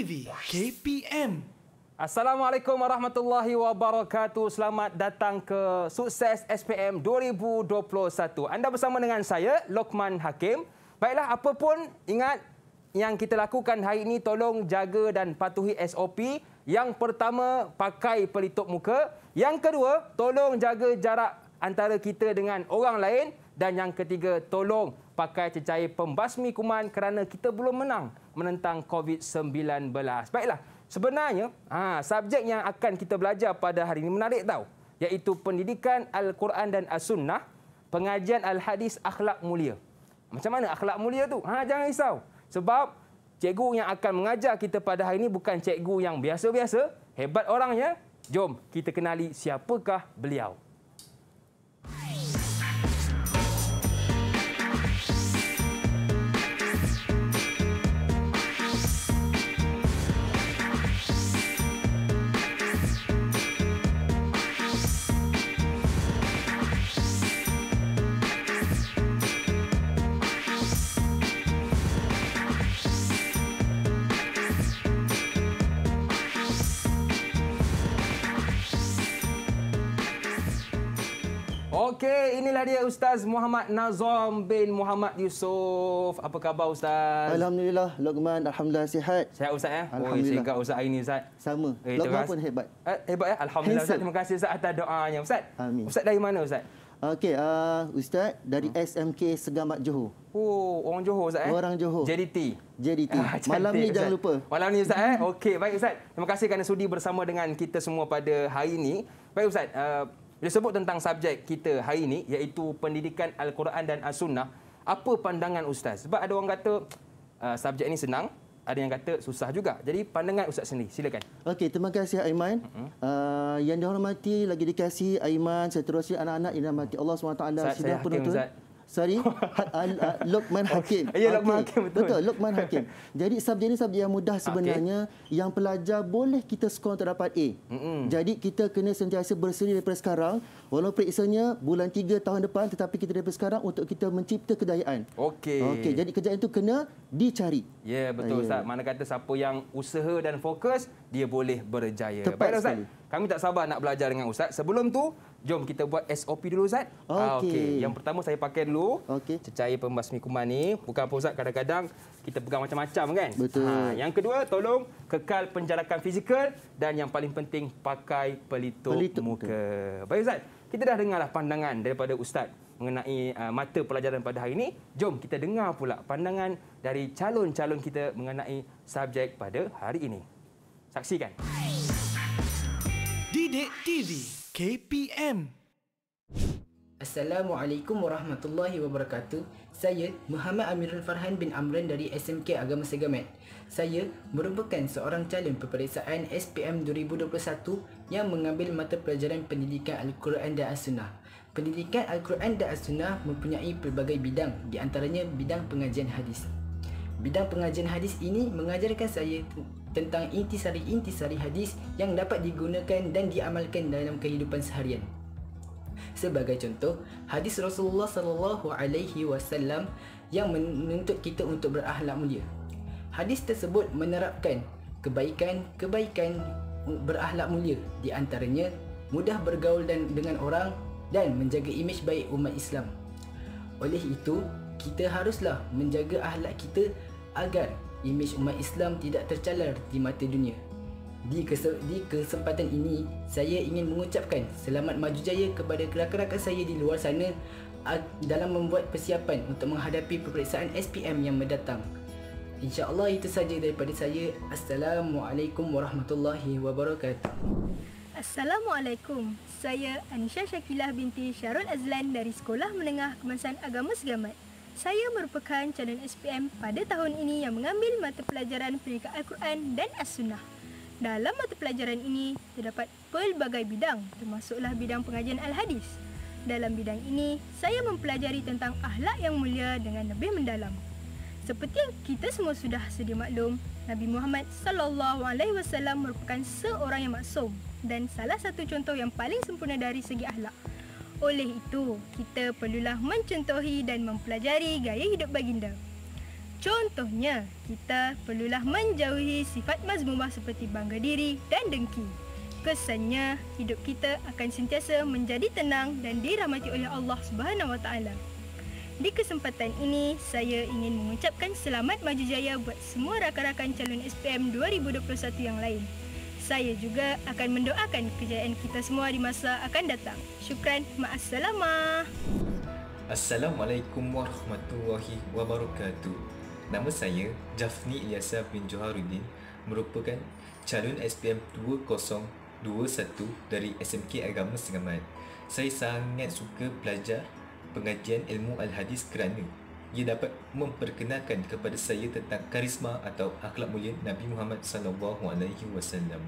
TV KPM. Assalamualaikum warahmatullahi wabarakatuh. Selamat datang ke Sukses SPM 2021. Anda bersama dengan saya, Lokman Hakim. Baiklah, apapun ingat yang kita lakukan hari ini, tolong jaga dan patuhi SOP. Yang pertama, pakai pelitup muka. Yang kedua, tolong jaga jarak antara kita dengan orang lain. Dan yang ketiga, tolong pakai cecair pembasmi kuman kerana kita belum menang menentang COVID-19. Baiklah, sebenarnya ha, subjek yang akan kita belajar pada hari ini menarik tahu. Iaitu pendidikan Al-Quran dan As-Sunnah, pengajian Al-Hadis Akhlak Mulia. Macam mana akhlak mulia tu? Ha, jangan risau. Sebab cikgu yang akan mengajar kita pada hari ini bukan cikgu yang biasa-biasa. Hebat orangnya. Jom kita kenali siapakah beliau. Okey, inilah dia Ustaz Muhammad Nazom bin Muhammad Yusof. Apa khabar Ustaz? Alhamdulillah, Lokman. Alhamdulillah, sihat. Sihat Ustaz ya? Alhamdulillah. Oh, sihat Ustaz hari ini Ustaz. Sama. Eh, Lokman pun hebat. Eh, hebat ya? Alhamdulillah Ustaz. Terima kasih Ustaz atas doanya. Ustaz, Amin. Ustaz dari mana Ustaz? Okey, uh, Ustaz dari hmm. SMK Segamat Johor. Oh, orang Johor Ustaz eh? Orang Johor. JDT. JDT. Ah, Malam ni jangan lupa. Malam ni Ustaz eh? Hmm. Okey, baik Ustaz. Terima kasih kerana sudi bersama dengan kita semua pada hari ini. Baik Ustaz, uh, bila sebut tentang subjek kita hari ini iaitu pendidikan Al-Quran dan As-Sunnah, apa pandangan Ustaz? Sebab ada orang kata ah, subjek ini senang, ada yang kata susah juga. Jadi pandangan Ustaz sendiri, silakan. Okey, terima kasih Aiman. Uh, yang dihormati, lagi dikasih Aiman, seterusnya anak-anak yang dihormati Allah SWT. Saya hakim, Ustaz sorry ha, ha, ha, Lokman Hakim. Ya okay. Lokman Hakim betul. Betul Lokman Hakim. Jadi subjek ini subjek yang mudah sebenarnya okay. yang pelajar boleh kita skor untuk dapat A. Mm-hmm. Jadi kita kena sentiasa berseri daripada sekarang walaupun periksanya bulan 3 tahun depan tetapi kita daripada sekarang untuk kita mencipta kejayaan. Okey. Okay. jadi kerja itu kena dicari. Ya yeah, betul ah, ya. ustaz. Yeah. Mana kata siapa yang usaha dan fokus dia boleh berjaya. Tepat ustaz. Kami tak sabar nak belajar dengan Ustaz. Sebelum tu, jom kita buat SOP dulu Ustaz. Ah, okey. Okay. Yang pertama saya pakai dulu. Okey. Cecair pembasmi kuman ni. Bukan apa Ustaz, kadang-kadang kita pegang macam-macam kan? Betul. Ha, yang kedua, tolong kekal penjarakan fizikal. Dan yang paling penting, pakai pelitup, pelitup muka. Betul. Baik Ustaz, kita dah dengar lah pandangan daripada Ustaz mengenai uh, mata pelajaran pada hari ini. Jom kita dengar pula pandangan dari calon-calon kita mengenai subjek pada hari ini. Saksikan. Saksikan. Bidik TV KPM Assalamualaikum warahmatullahi wabarakatuh. Saya Muhammad Amirul Farhan bin Amran dari SMK Agama Segamat. Saya merupakan seorang calon peperiksaan SPM 2021 yang mengambil mata pelajaran Pendidikan Al-Quran dan As-Sunnah. Pendidikan Al-Quran dan As-Sunnah mempunyai pelbagai bidang di antaranya bidang pengajian hadis. Bidang pengajian hadis ini mengajarkan saya tentang intisari-intisari hadis yang dapat digunakan dan diamalkan dalam kehidupan seharian. Sebagai contoh, hadis Rasulullah sallallahu alaihi wasallam yang menuntut kita untuk berakhlak mulia. Hadis tersebut menerapkan kebaikan-kebaikan berakhlak mulia di antaranya mudah bergaul dan dengan orang dan menjaga imej baik umat Islam. Oleh itu, kita haruslah menjaga akhlak kita agar imej umat Islam tidak tercalar di mata dunia. Di, kesempatan ini, saya ingin mengucapkan selamat maju jaya kepada kerak kerak saya di luar sana dalam membuat persiapan untuk menghadapi peperiksaan SPM yang mendatang. InsyaAllah itu saja daripada saya. Assalamualaikum warahmatullahi wabarakatuh. Assalamualaikum. Saya Anisha Syakilah binti Syarul Azlan dari Sekolah Menengah Kemasan Agama Segamat. Saya merupakan calon SPM pada tahun ini yang mengambil mata pelajaran peringkat Al-Quran dan As-Sunnah. Dalam mata pelajaran ini, terdapat pelbagai bidang termasuklah bidang pengajian Al-Hadis. Dalam bidang ini, saya mempelajari tentang ahlak yang mulia dengan lebih mendalam. Seperti yang kita semua sudah sedia maklum, Nabi Muhammad sallallahu alaihi wasallam merupakan seorang yang maksum dan salah satu contoh yang paling sempurna dari segi ahlak. Oleh itu, kita perlulah mencontohi dan mempelajari gaya hidup baginda. Contohnya, kita perlulah menjauhi sifat mazmumah seperti bangga diri dan dengki. Kesannya, hidup kita akan sentiasa menjadi tenang dan dirahmati oleh Allah Subhanahu SWT. Di kesempatan ini, saya ingin mengucapkan selamat maju jaya buat semua rakan-rakan calon SPM 2021 yang lain saya juga akan mendoakan kejayaan kita semua di masa akan datang. Syukran, ma'assalamah. Assalamualaikum warahmatullahi wabarakatuh. Nama saya Jafni Ilyasa bin Johaluddin merupakan calon SPM 2021 dari SMK Agama Sengamat. Saya sangat suka belajar pengajian ilmu Al-Hadis kerana ia dapat memperkenalkan kepada saya tentang karisma atau akhlak mulia Nabi Muhammad sallallahu alaihi wasallam.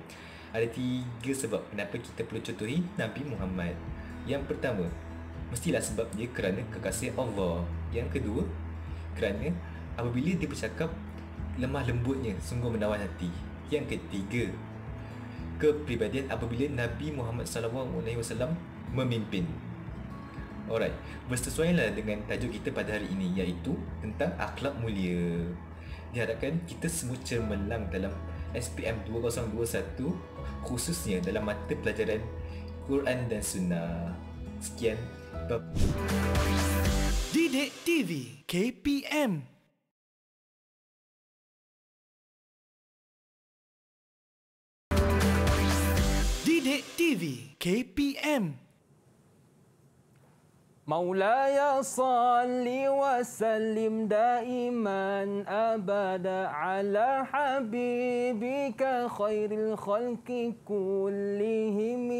Ada tiga sebab kenapa kita perlu contohi Nabi Muhammad. Yang pertama, mestilah sebab dia kerana kekasih Allah. Yang kedua, kerana apabila dia bercakap lemah lembutnya sungguh menawan hati. Yang ketiga, kepribadian apabila Nabi Muhammad sallallahu alaihi wasallam memimpin. Alright, bersesuaianlah dengan tajuk kita pada hari ini iaitu tentang akhlak mulia. Diharapkan kita semua cermelang dalam SPM 2021 khususnya dalam mata pelajaran Quran dan Sunnah. Sekian. Bye. Didik TV KPM Didik TV KPM مولاي صل وسلم دائما ابدا على حبيبك خير الخلق كلهم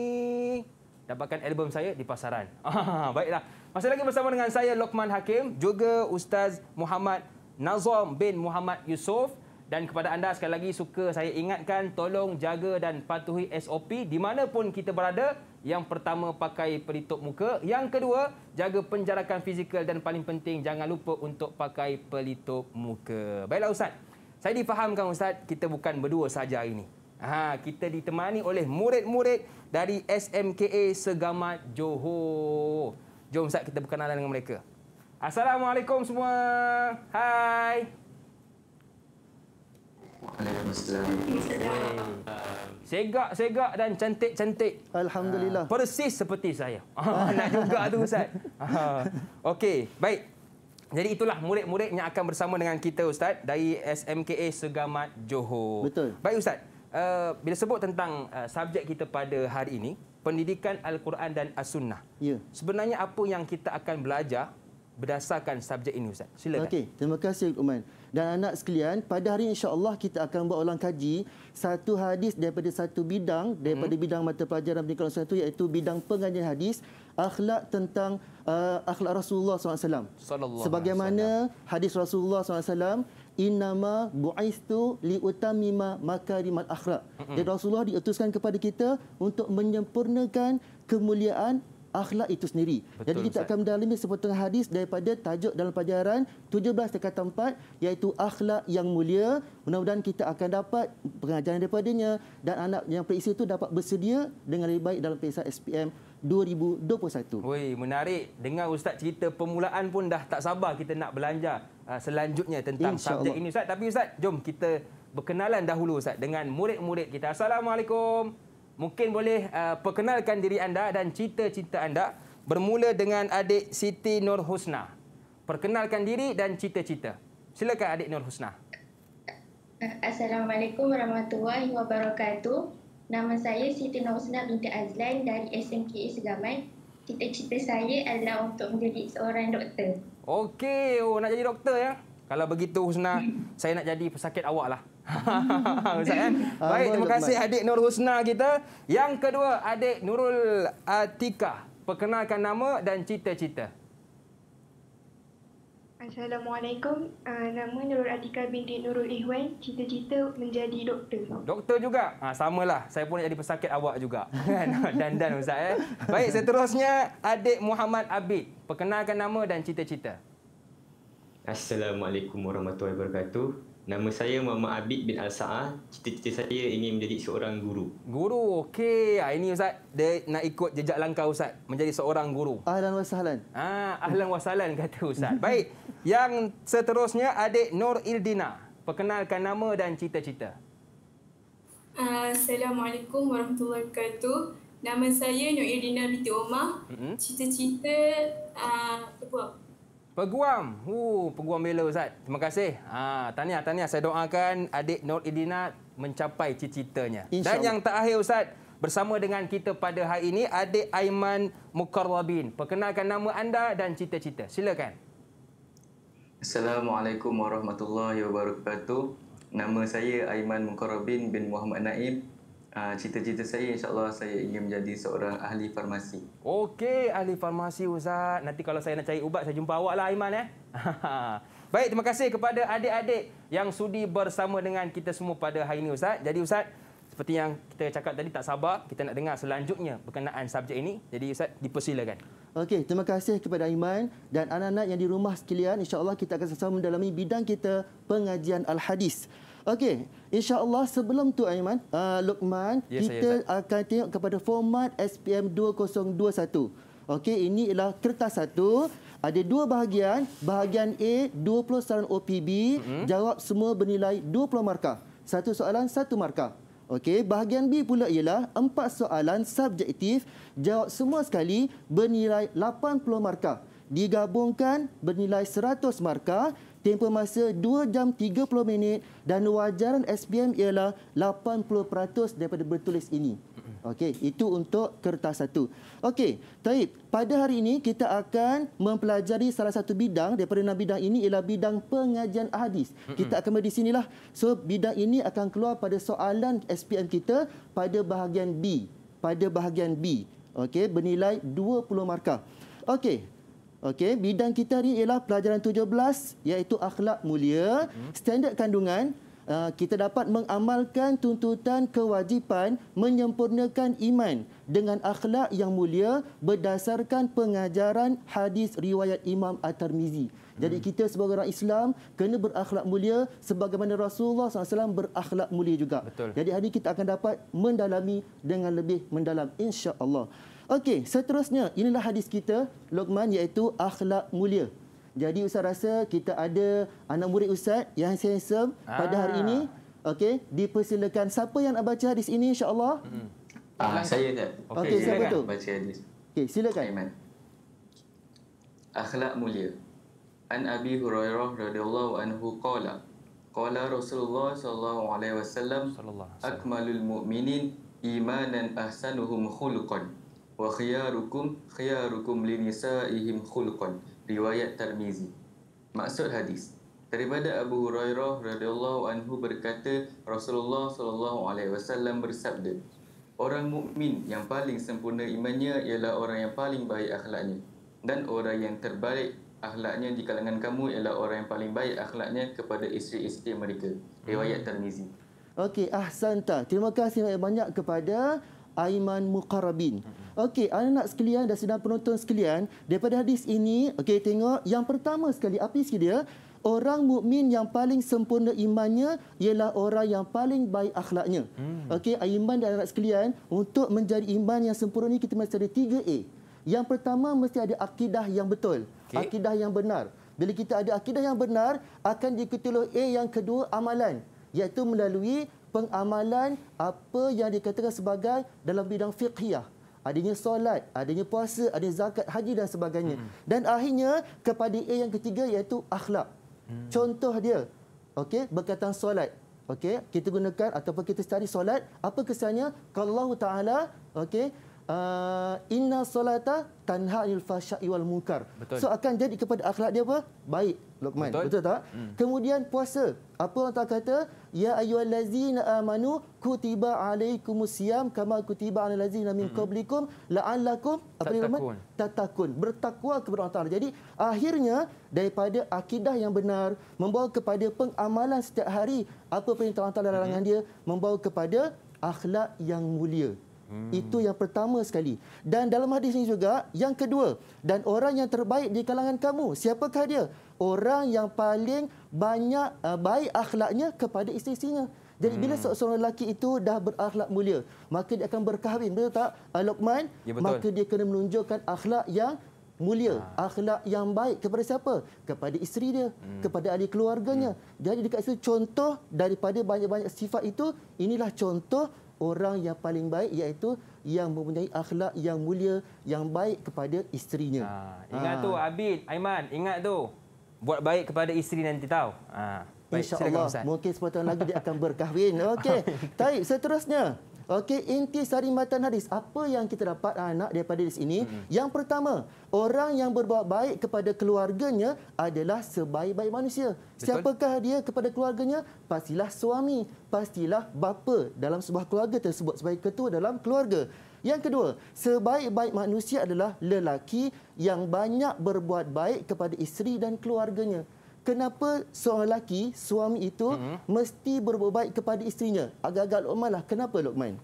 Dapatkan album saya di pasaran. Ah, baiklah. Masih lagi bersama dengan saya, Lokman Hakim. Juga Ustaz Muhammad Nazom bin Muhammad Yusof. Dan kepada anda sekali lagi suka saya ingatkan, tolong jaga dan patuhi SOP di mana pun kita berada. Yang pertama pakai pelitup muka, yang kedua jaga penjarakan fizikal dan paling penting jangan lupa untuk pakai pelitup muka. Baiklah ustaz. Saya difahamkan ustaz, kita bukan berdua saja hari ini. Ha, kita ditemani oleh murid-murid dari SMKA Segamat Johor. Jom ustaz kita berkenalan dengan mereka. Assalamualaikum semua. Hai. Assalamualaikum. Segak-segak dan cantik-cantik. Alhamdulillah. Ah, persis seperti saya. Ah, nak juga tu Ustaz. Ah, okey, baik. Jadi itulah murid-murid yang akan bersama dengan kita Ustaz dari SMKA Segamat Johor. Betul. Baik Ustaz, eh, bila sebut tentang eh, subjek kita pada hari ini, pendidikan Al-Quran dan As-Sunnah. Ya. Sebenarnya apa yang kita akan belajar berdasarkan subjek ini Ustaz? Silakan. Okey, terima kasih Umar dan anak sekalian, pada hari insya-Allah kita akan buat ulang kaji satu hadis daripada satu bidang daripada hmm. bidang mata pelajaran pendidikan satu iaitu bidang pengajian hadis akhlak tentang uh, akhlak Rasulullah SAW. Sallallahu Sebagaimana hadis Rasulullah SAW inama buaistu liutamima makarimal akhlak. Hmm. Jadi Rasulullah diutuskan kepada kita untuk menyempurnakan kemuliaan akhlak itu sendiri. Betul, Jadi kita akan mendalami sepotong hadis daripada tajuk dalam pelajaran 17 dekata 4 iaitu akhlak yang mulia. Mudah-mudahan kita akan dapat pengajaran daripadanya dan anak yang periksa itu dapat bersedia dengan lebih baik dalam periksa SPM 2021. Woi, menarik. Dengar ustaz cerita permulaan pun dah tak sabar kita nak belanja uh, selanjutnya tentang Insya subjek ini ustaz. Tapi ustaz, jom kita berkenalan dahulu ustaz dengan murid-murid kita. Assalamualaikum mungkin boleh uh, perkenalkan diri anda dan cita-cita anda bermula dengan adik Siti Nur Husna. Perkenalkan diri dan cita-cita. Silakan adik Nur Husna. Assalamualaikum warahmatullahi wabarakatuh. Nama saya Siti Nur Husna binti Azlan dari SMK Segaman. Cita-cita saya adalah untuk menjadi seorang doktor. Okey, oh, nak jadi doktor ya? Kalau begitu Husna, hmm. saya nak jadi pesakit awaklah. Ustaz kan? Baik, terima kasih adik Nur Husna kita. Yang kedua, adik Nurul Atika. Perkenalkan nama dan cita-cita. Assalamualaikum. Ah, nama Nurul Atika binti Nurul Ihwan. Cita-cita menjadi doktor. Doktor juga? Ha, lah. Saya pun jadi pesakit awak juga. Kan? Ah, dan-dan Ustaz. Eh? Baik, seterusnya adik Muhammad Abid. Perkenalkan nama dan cita-cita. Assalamualaikum warahmatullahi wabarakatuh. Nama saya Mama Abid bin Al-Sa'ah. Cita-cita saya ingin menjadi seorang guru. Guru, okey. Ah, ini Ustaz, dia nak ikut jejak langkah Ustaz. Menjadi seorang guru. Ahlan wa sahlan. Ah, ahlan wa sahlan kata Ustaz. Baik. Yang seterusnya, adik Nur Ildina. Perkenalkan nama dan cita-cita. Ah, Assalamualaikum warahmatullahi wabarakatuh. Nama saya Nur Ildina binti Omar. Cita-cita, uh, Peguam. Hu, peguam bela Ustaz. Terima kasih. Ha, tanya. tahniah. Saya doakan adik Nur Idina mencapai cita-citanya. Dan yang terakhir Ustaz, bersama dengan kita pada hari ini, adik Aiman Mukarrabin. Perkenalkan nama anda dan cita-cita. Silakan. Assalamualaikum warahmatullahi wabarakatuh. Nama saya Aiman Mukarrabin bin Muhammad Naim. Ah, cita-cita saya insyaAllah saya ingin menjadi seorang ahli farmasi. Okey, ahli farmasi Ustaz. Nanti kalau saya nak cari ubat, saya jumpa awak lah Aiman. Eh? Baik, terima kasih kepada adik-adik yang sudi bersama dengan kita semua pada hari ini Ustaz. Jadi Ustaz, seperti yang kita cakap tadi, tak sabar. Kita nak dengar selanjutnya berkenaan subjek ini. Jadi Ustaz, dipersilakan. Okey, terima kasih kepada Aiman dan anak-anak yang di rumah sekalian. InsyaAllah kita akan bersama mendalami bidang kita pengajian Al-Hadis. Okey, insya-Allah sebelum tu Aiman, uh, Lukman, yes, kita saya, akan tengok kepada format SPM 2021. Okey, ini ialah kertas satu. Ada dua bahagian, bahagian A 20 soalan OPB, mm-hmm. jawab semua bernilai 20 markah. Satu soalan satu markah. Okey, bahagian B pula ialah empat soalan subjektif, jawab semua sekali bernilai 80 markah. Digabungkan bernilai 100 markah tempoh masa 2 jam 30 minit dan wajaran SPM ialah 80% daripada bertulis ini. Okey, itu untuk kertas satu. Okey, Taib, pada hari ini kita akan mempelajari salah satu bidang daripada enam bidang ini ialah bidang pengajian hadis. Kita akan di sinilah. So, bidang ini akan keluar pada soalan SPM kita pada bahagian B. Pada bahagian B. Okey, bernilai 20 markah. Okey, Okey, bidang kita hari ialah pelajaran 17 iaitu akhlak mulia, hmm. standard kandungan ah, kita dapat mengamalkan tuntutan kewajipan menyempurnakan iman dengan akhlak yang mulia berdasarkan pengajaran hadis riwayat Imam At-Tirmizi. Jadi hmm. kita sebagai orang Islam kena berakhlak mulia sebagaimana Rasulullah SAW berakhlak mulia juga. Betul. Jadi hari ini kita akan dapat mendalami dengan lebih mendalam insya-Allah. Okey, seterusnya inilah hadis kita, Luqman iaitu akhlak mulia. Jadi Ustaz rasa kita ada anak murid Ustaz yang handsome ah. pada hari ah. ini. Okey, dipersilakan siapa yang nak baca hadis ini insya-Allah? Hmm. Ah, saya tak. Okey, okay, siapa tu? Baca hadis. Okey, silakan. Aiman. Akhlak mulia. An Abi Hurairah radhiyallahu anhu qala Qala Rasulullah الله Alaihi Wasallam. Akmalul Muminin, Imanan المؤمنين إيمانا wa khiyarukum khiyarukum li nisaihim khulqan riwayat Tirmizi maksud hadis daripada Abu Hurairah radhiyallahu anhu berkata Rasulullah sallallahu alaihi wasallam bersabda orang mukmin yang paling sempurna imannya ialah orang yang paling baik akhlaknya dan orang yang terbaik akhlaknya di kalangan kamu ialah orang yang paling baik akhlaknya kepada isteri-isteri mereka riwayat hmm. Tirmizi Okey, ahsanta. Terima kasih banyak kepada Aiman Muqarrabin. Okey, anak-anak sekalian dan sedang penonton sekalian, daripada hadis ini, okey tengok yang pertama sekali apa isi dia? Orang mukmin yang paling sempurna imannya ialah orang yang paling baik akhlaknya. Hmm. Okey, iman dan anak sekalian, untuk menjadi iman yang sempurna ini kita mesti ada 3A. Yang pertama mesti ada akidah yang betul, okay. akidah yang benar. Bila kita ada akidah yang benar, akan diikuti oleh A yang kedua amalan, iaitu melalui pengamalan apa yang dikatakan sebagai dalam bidang fiqhiyah adanya solat, adanya puasa, ada zakat, haji dan sebagainya. Hmm. Dan akhirnya kepada A yang ketiga iaitu akhlak. Hmm. Contoh dia, okay berkaitan solat. okay kita gunakan ataupun kita cari solat, apa kesannya? Kalau Allah Taala okay uh, inna solata tanha anil fahsya'i wal munkar. So akan jadi kepada akhlak dia apa? Baik, Luqman. Betul. Betul tak? Hmm. Kemudian puasa. Apa orang tak kata? Ya ayyuhallazina amanu kutiba alaikumusiyam kama kutiba alal ladzina min hmm. qablikum la'allakum apa Tatakun. Bertakwa kepada Allah Jadi akhirnya daripada akidah yang benar membawa kepada pengamalan setiap hari apa perintah Allah Taala larangan hmm. dia membawa kepada akhlak yang mulia. Hmm. Itu yang pertama sekali. Dan dalam hadis ini juga, yang kedua, dan orang yang terbaik di kalangan kamu, siapakah dia? Orang yang paling banyak uh, baik akhlaknya kepada isteri-isterinya. Jadi bila hmm. seorang lelaki itu dah berakhlak mulia, maka dia akan berkahwin, betul tak? Al-Luqman, eh, ya, maka dia kena menunjukkan akhlak yang mulia, ha. akhlak yang baik kepada siapa? Kepada isteri dia, hmm. kepada ahli keluarganya. Hmm. Jadi dekat situ contoh daripada banyak-banyak sifat itu, inilah contoh orang yang paling baik iaitu yang mempunyai akhlak yang mulia yang baik kepada isterinya. Ha, ingat ha. tu ah. Abid, Aiman, ingat tu. Buat baik kepada isteri nanti tahu. Ha. Allah, Mungkin sepuluh tahun lagi dia akan berkahwin. Okey. Taib, seterusnya. Okey, inti sari matan hadis. Apa yang kita dapat anak ah, daripada hadis ini? Hmm. Yang pertama, orang yang berbuat baik kepada keluarganya adalah sebaik-baik manusia. Betul. Siapakah dia kepada keluarganya? Pastilah suami, pastilah bapa dalam sebuah keluarga tersebut sebagai ketua dalam keluarga. Yang kedua, sebaik-baik manusia adalah lelaki yang banyak berbuat baik kepada isteri dan keluarganya kenapa seorang lelaki, suami itu hmm. mesti berbuat kepada isterinya? Agak-agak Luqman lah. Kenapa Luqman?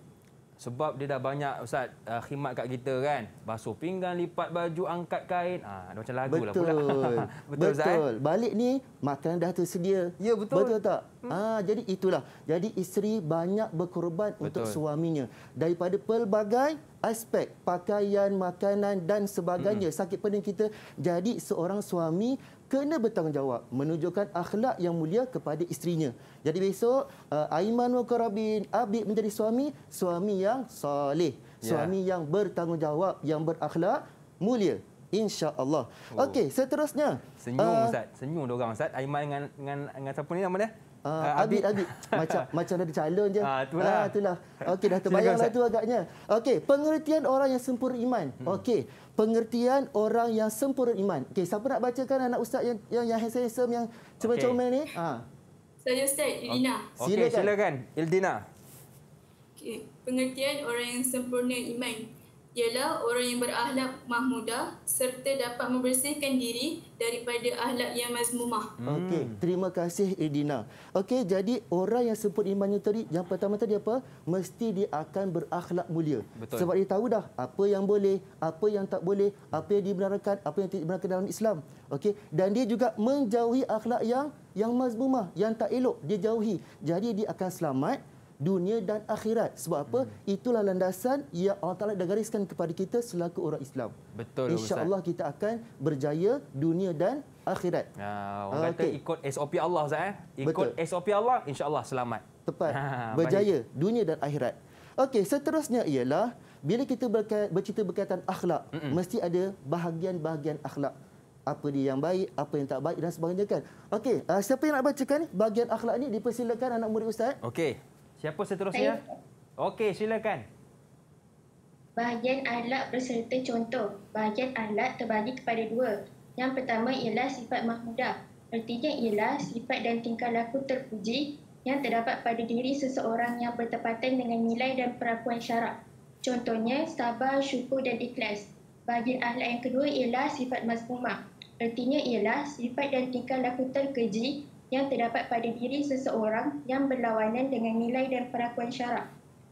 Sebab dia dah banyak Ustaz uh, khidmat kat kita kan. Basuh pinggan, lipat baju, angkat kain. Ah, ada macam lagu betul. lah pula. betul. betul. Zai? Eh? Balik ni, makan dah tersedia. Ya, betul. Betul tak? Hmm. Ah, jadi itulah. Jadi isteri banyak berkorban betul. untuk suaminya. Daripada pelbagai aspek pakaian, makanan dan sebagainya. Hmm. Sakit pening kita. Jadi seorang suami kena bertanggungjawab menunjukkan akhlak yang mulia kepada istrinya. Jadi besok uh, Aiman Mukarabin Abid menjadi suami suami yang soleh, ya. suami yeah. yang bertanggungjawab, yang berakhlak mulia. Insya-Allah. Oh. Okey, seterusnya. Senyum uh, ustaz, senyum dia orang ustaz. Aiman dengan dengan dengan siapa ni nama dia? Uh, ah, Abid, ah, Abid. Macam, macam dah di je. Uh, itulah. Uh, itulah. Okey, dah terbayanglah itu agaknya. Okey, pengertian orang yang sempurna iman. Hmm. Okey, pengertian orang yang sempurna iman. Okey, siapa nak bacakan anak ustaz yang yang yang handsome, handsome yang cuma-cuma okay. ni? Ha. Saya Ustaz, Ildina. Okay, silakan. silakan. Ildina. Okey, pengertian orang yang sempurna iman ialah orang yang berahlak mahmudah serta dapat membersihkan diri daripada ahlak yang mazmumah. Hmm. Okey, terima kasih Edina. Okey, jadi orang yang sempur imannya tadi, yang pertama tadi apa? Mesti dia akan berakhlak mulia. Betul. Sebab dia tahu dah apa yang boleh, apa yang tak boleh, apa yang dibenarkan, apa yang tidak dibenarkan dalam Islam. Okey, dan dia juga menjauhi akhlak yang yang mazmumah, yang tak elok, dia jauhi. Jadi dia akan selamat dunia dan akhirat. Sebab apa? Hmm. Itulah landasan yang Allah Ta'ala dah gariskan kepada kita selaku orang Islam. Betul. InsyaAllah kita akan berjaya dunia dan akhirat. Ah, orang ah, kata ikut SOP Allah, Ustaz. Eh? Ikut Betul. SOP Allah, insyaAllah selamat. Tepat. Ha, berjaya dunia dan akhirat. Okey, seterusnya ialah bila kita bercerita berkaitan akhlak, Mm-mm. mesti ada bahagian-bahagian akhlak. Apa dia yang baik, apa yang tak baik dan sebagainya kan. Okey, uh, siapa yang nak bacakan ni? Bahagian akhlak ni dipersilakan anak murid Ustaz. Okey. Siapa seterusnya? Okey, silakan. Bahagian alat berserta contoh. Bahagian alat terbagi kepada dua. Yang pertama ialah sifat mahmudah. Artinya ialah sifat dan tingkah laku terpuji yang terdapat pada diri seseorang yang bertepatan dengan nilai dan perakuan syarak. Contohnya, sabar, syukur dan ikhlas. Bahagian ahlak yang kedua ialah sifat mazmumah. Artinya ialah sifat dan tingkah laku terkeji yang terdapat pada diri seseorang yang berlawanan dengan nilai dan perakuan syarak.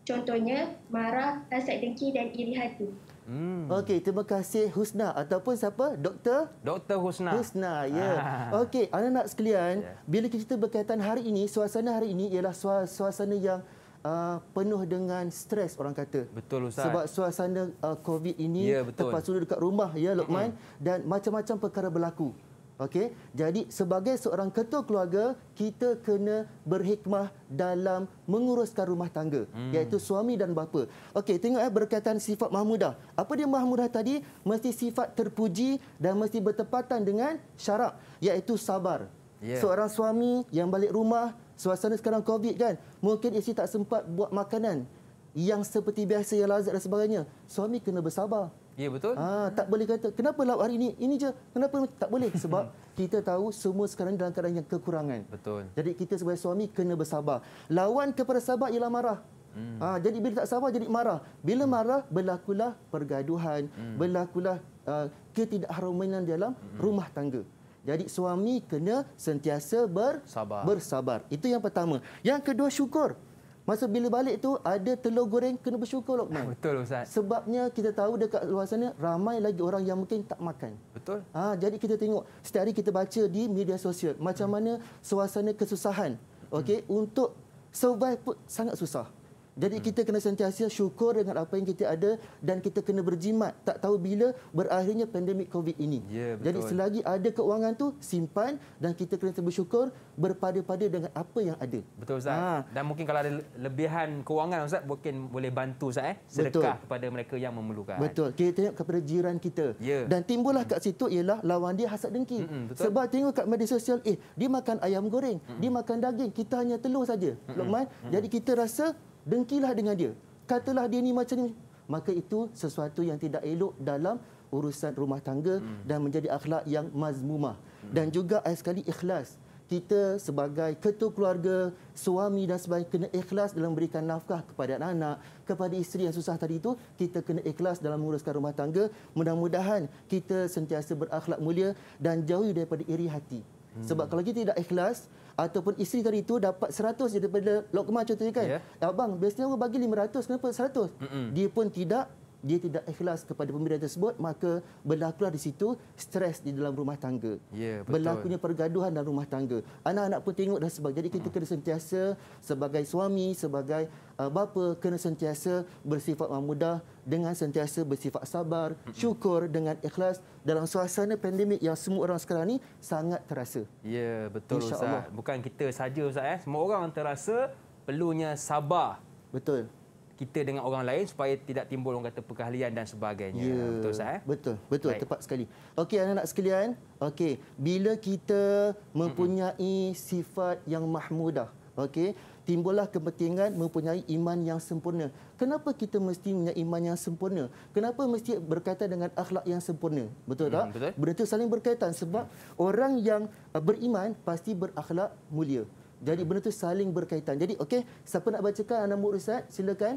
Contohnya, marah, rasa dengki dan iri hati. Hmm. Okey, terima kasih Husna ataupun siapa? Doktor? Doktor Husna. Husna, ya. Yeah. Okey, anak-anak sekalian, yeah. bila kita berkaitan hari ini, suasana hari ini ialah suasana yang uh, penuh dengan stres orang kata. Betul Ustaz. Sebab suasana uh, COVID ini yeah, ya, terpaksa dekat rumah ya Lokman mm-hmm. dan macam-macam perkara berlaku. Okey, jadi sebagai seorang ketua keluarga, kita kena berhikmah dalam menguruskan rumah tangga, hmm. iaitu suami dan bapa. Okey, tengok eh berkaitan sifat mahmudah. Apa dia mahmudah tadi? Mesti sifat terpuji dan mesti bertepatan dengan syarak, iaitu sabar. Yeah. Seorang suami yang balik rumah, suasana sekarang COVID kan, mungkin isteri tak sempat buat makanan yang seperti biasa, yang lazat dan sebagainya. Suami kena bersabar. Ya betul. Ah tak boleh kata kenapa lauk hari ini ini je. Kenapa tak boleh sebab hmm. kita tahu semua sekarang dalam keadaan yang kekurangan. Betul. Jadi kita sebagai suami kena bersabar. Lawan kepada sabar ialah marah. Hmm. Ha, jadi bila tak sabar jadi marah. Bila hmm. marah berlakulah pergaduhan, hmm. berlakulah uh, ah, ketidakharmonian dalam hmm. rumah tangga. Jadi suami kena sentiasa bersabar. bersabar. Itu yang pertama. Yang kedua syukur. Masa bila balik tu ada telur goreng kena bersyukur Lokman. Betul Ustaz. Sebabnya kita tahu dekat luar sana ramai lagi orang yang mungkin tak makan. Betul. Ha, jadi kita tengok setiap hari kita baca di media sosial macam hmm. mana suasana kesusahan. Okey hmm. untuk survive pun sangat susah. Jadi hmm. kita kena sentiasa syukur dengan apa yang kita ada dan kita kena berjimat. Tak tahu bila berakhirnya pandemik COVID ini. Ya, betul. Jadi selagi ada keuangan tu simpan dan kita kena bersyukur berpada-pada dengan apa yang ada. Betul Ustaz. Ha. Dan mungkin kalau ada lebihan keuangan Ustaz mungkin boleh bantu Ustaz eh? sedekah betul. kepada mereka yang memerlukan. Betul. Kita tengok kepada jiran kita. Ya. Dan timbullah kat situ ialah lawan dia hasad dengki. mm Sebab tengok kat media sosial eh dia makan ayam goreng, mm dia makan daging, kita hanya telur saja. Lokman. Jadi kita rasa dengkilah dengan dia. Katalah dia ni macam ni. Maka itu sesuatu yang tidak elok dalam urusan rumah tangga hmm. dan menjadi akhlak yang mazmumah. Hmm. Dan juga ayat sekali ikhlas. Kita sebagai ketua keluarga, suami dan sebagainya kena ikhlas dalam memberikan nafkah kepada anak, kepada isteri yang susah tadi itu, kita kena ikhlas dalam menguruskan rumah tangga. Mudah-mudahan kita sentiasa berakhlak mulia dan jauh daripada iri hati. Hmm. Sebab kalau kita tidak ikhlas, ataupun isteri tadi itu dapat 100 je daripada Lokman contohnya kan. Yeah. Abang, biasanya aku bagi 500, kenapa 100? Mm-mm. Dia pun tidak dia tidak ikhlas kepada pemberian tersebut maka berlakulah di situ stres di dalam rumah tangga yeah, ya, berlakunya pergaduhan dalam rumah tangga anak-anak pun tengok dan sebagainya jadi kita hmm. kena sentiasa sebagai suami sebagai uh, bapa kena sentiasa bersifat mudah dengan sentiasa bersifat sabar hmm. syukur dengan ikhlas dalam suasana pandemik yang semua orang sekarang ni sangat terasa ya yeah, betul Insya ustaz Allah. bukan kita saja ustaz eh semua orang terasa perlunya sabar betul kita dengan orang lain supaya tidak timbul orang kata perkahlian dan sebagainya. Yeah. Betul saya? Eh? Betul, betul Baik. tepat sekali. Okey anak-anak sekalian, okey bila kita mempunyai mm-hmm. sifat yang mahmudah, okey timbullah kepentingan mempunyai iman yang sempurna. Kenapa kita mesti punya iman yang sempurna? Kenapa mesti berkaitan dengan akhlak yang sempurna? Betul tak? Mm, betul. Berarti saling berkaitan sebab mm. orang yang beriman pasti berakhlak mulia. Jadi benda tu saling berkaitan. Jadi okey, siapa nak bacakan anak murid silakan.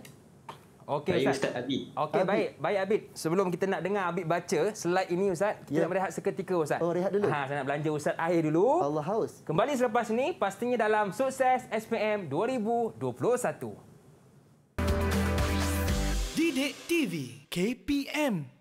Okey Ustaz. Ustaz Abid. Okey baik, baik Abid. Sebelum kita nak dengar Abid baca slide ini Ustaz, kita yeah. nak berehat seketika Ustaz. Oh rehat dulu. Ha, saya nak belanja Ustaz air dulu. Allah haus. Kembali selepas ini pastinya dalam sukses SPM 2021. Didik TV KPM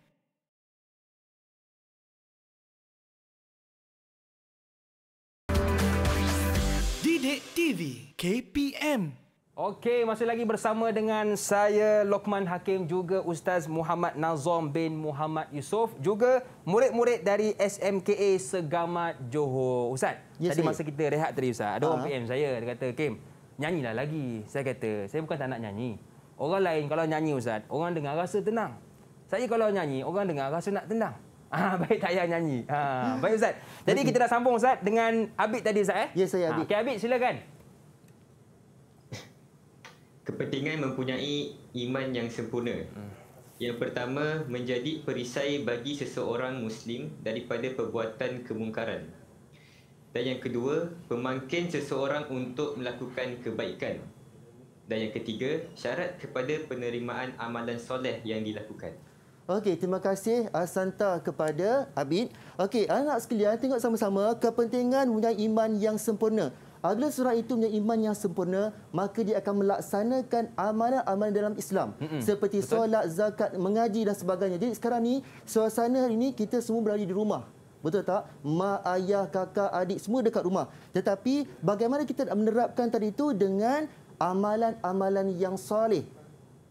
Sidik TV KPM. Okey, masih lagi bersama dengan saya Lokman Hakim juga Ustaz Muhammad Nazom bin Muhammad Yusof juga murid-murid dari SMKA Segamat Johor. Ustaz, yes, tadi masa kita rehat tadi Ustaz, ada orang ah. PM saya dia kata, "Kim, nyanyilah lagi." Saya kata, "Saya bukan tak nak nyanyi. Orang lain kalau nyanyi Ustaz, orang dengar rasa tenang. Saya kalau nyanyi, orang dengar rasa nak tenang." Ha, baik tak payah nyanyi. Ha, baik Ustaz. Jadi kita dah sambung Ustaz dengan Abid tadi Ustaz. Eh? Ya saya ah, Abid. Ha, Okey Abid silakan. Kepentingan mempunyai iman yang sempurna. Hmm. Yang pertama, menjadi perisai bagi seseorang Muslim daripada perbuatan kemungkaran. Dan yang kedua, pemangkin seseorang untuk melakukan kebaikan. Dan yang ketiga, syarat kepada penerimaan amalan soleh yang dilakukan. Okey, terima kasih Asanta uh, kepada Abid. Okey, anak sekalian tengok sama-sama kepentingan punya iman yang sempurna. Apabila seorang itu punya iman yang sempurna, maka dia akan melaksanakan amalan-amalan dalam Islam. Mm -mm. Seperti Betul. solat, zakat, mengaji dan sebagainya. Jadi sekarang ni suasana hari ini kita semua berada di rumah. Betul tak? Mak, ayah, kakak, adik semua dekat rumah. Tetapi bagaimana kita menerapkan tadi itu dengan amalan-amalan yang soleh?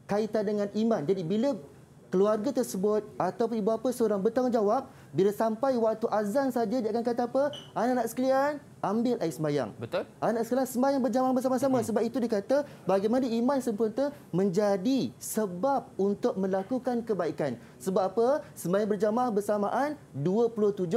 Kaitan dengan iman. Jadi bila keluarga tersebut atau ibu bapa seorang bertanggungjawab bila sampai waktu azan saja dia akan kata apa? Anak-anak sekalian, ambil air sembahyang. Betul. Anak sekalian sembahyang berjamaah bersama-sama. Sebab itu dikata bagaimana iman sempurna menjadi sebab untuk melakukan kebaikan. Sebab apa? Sembahyang berjamaah bersamaan 27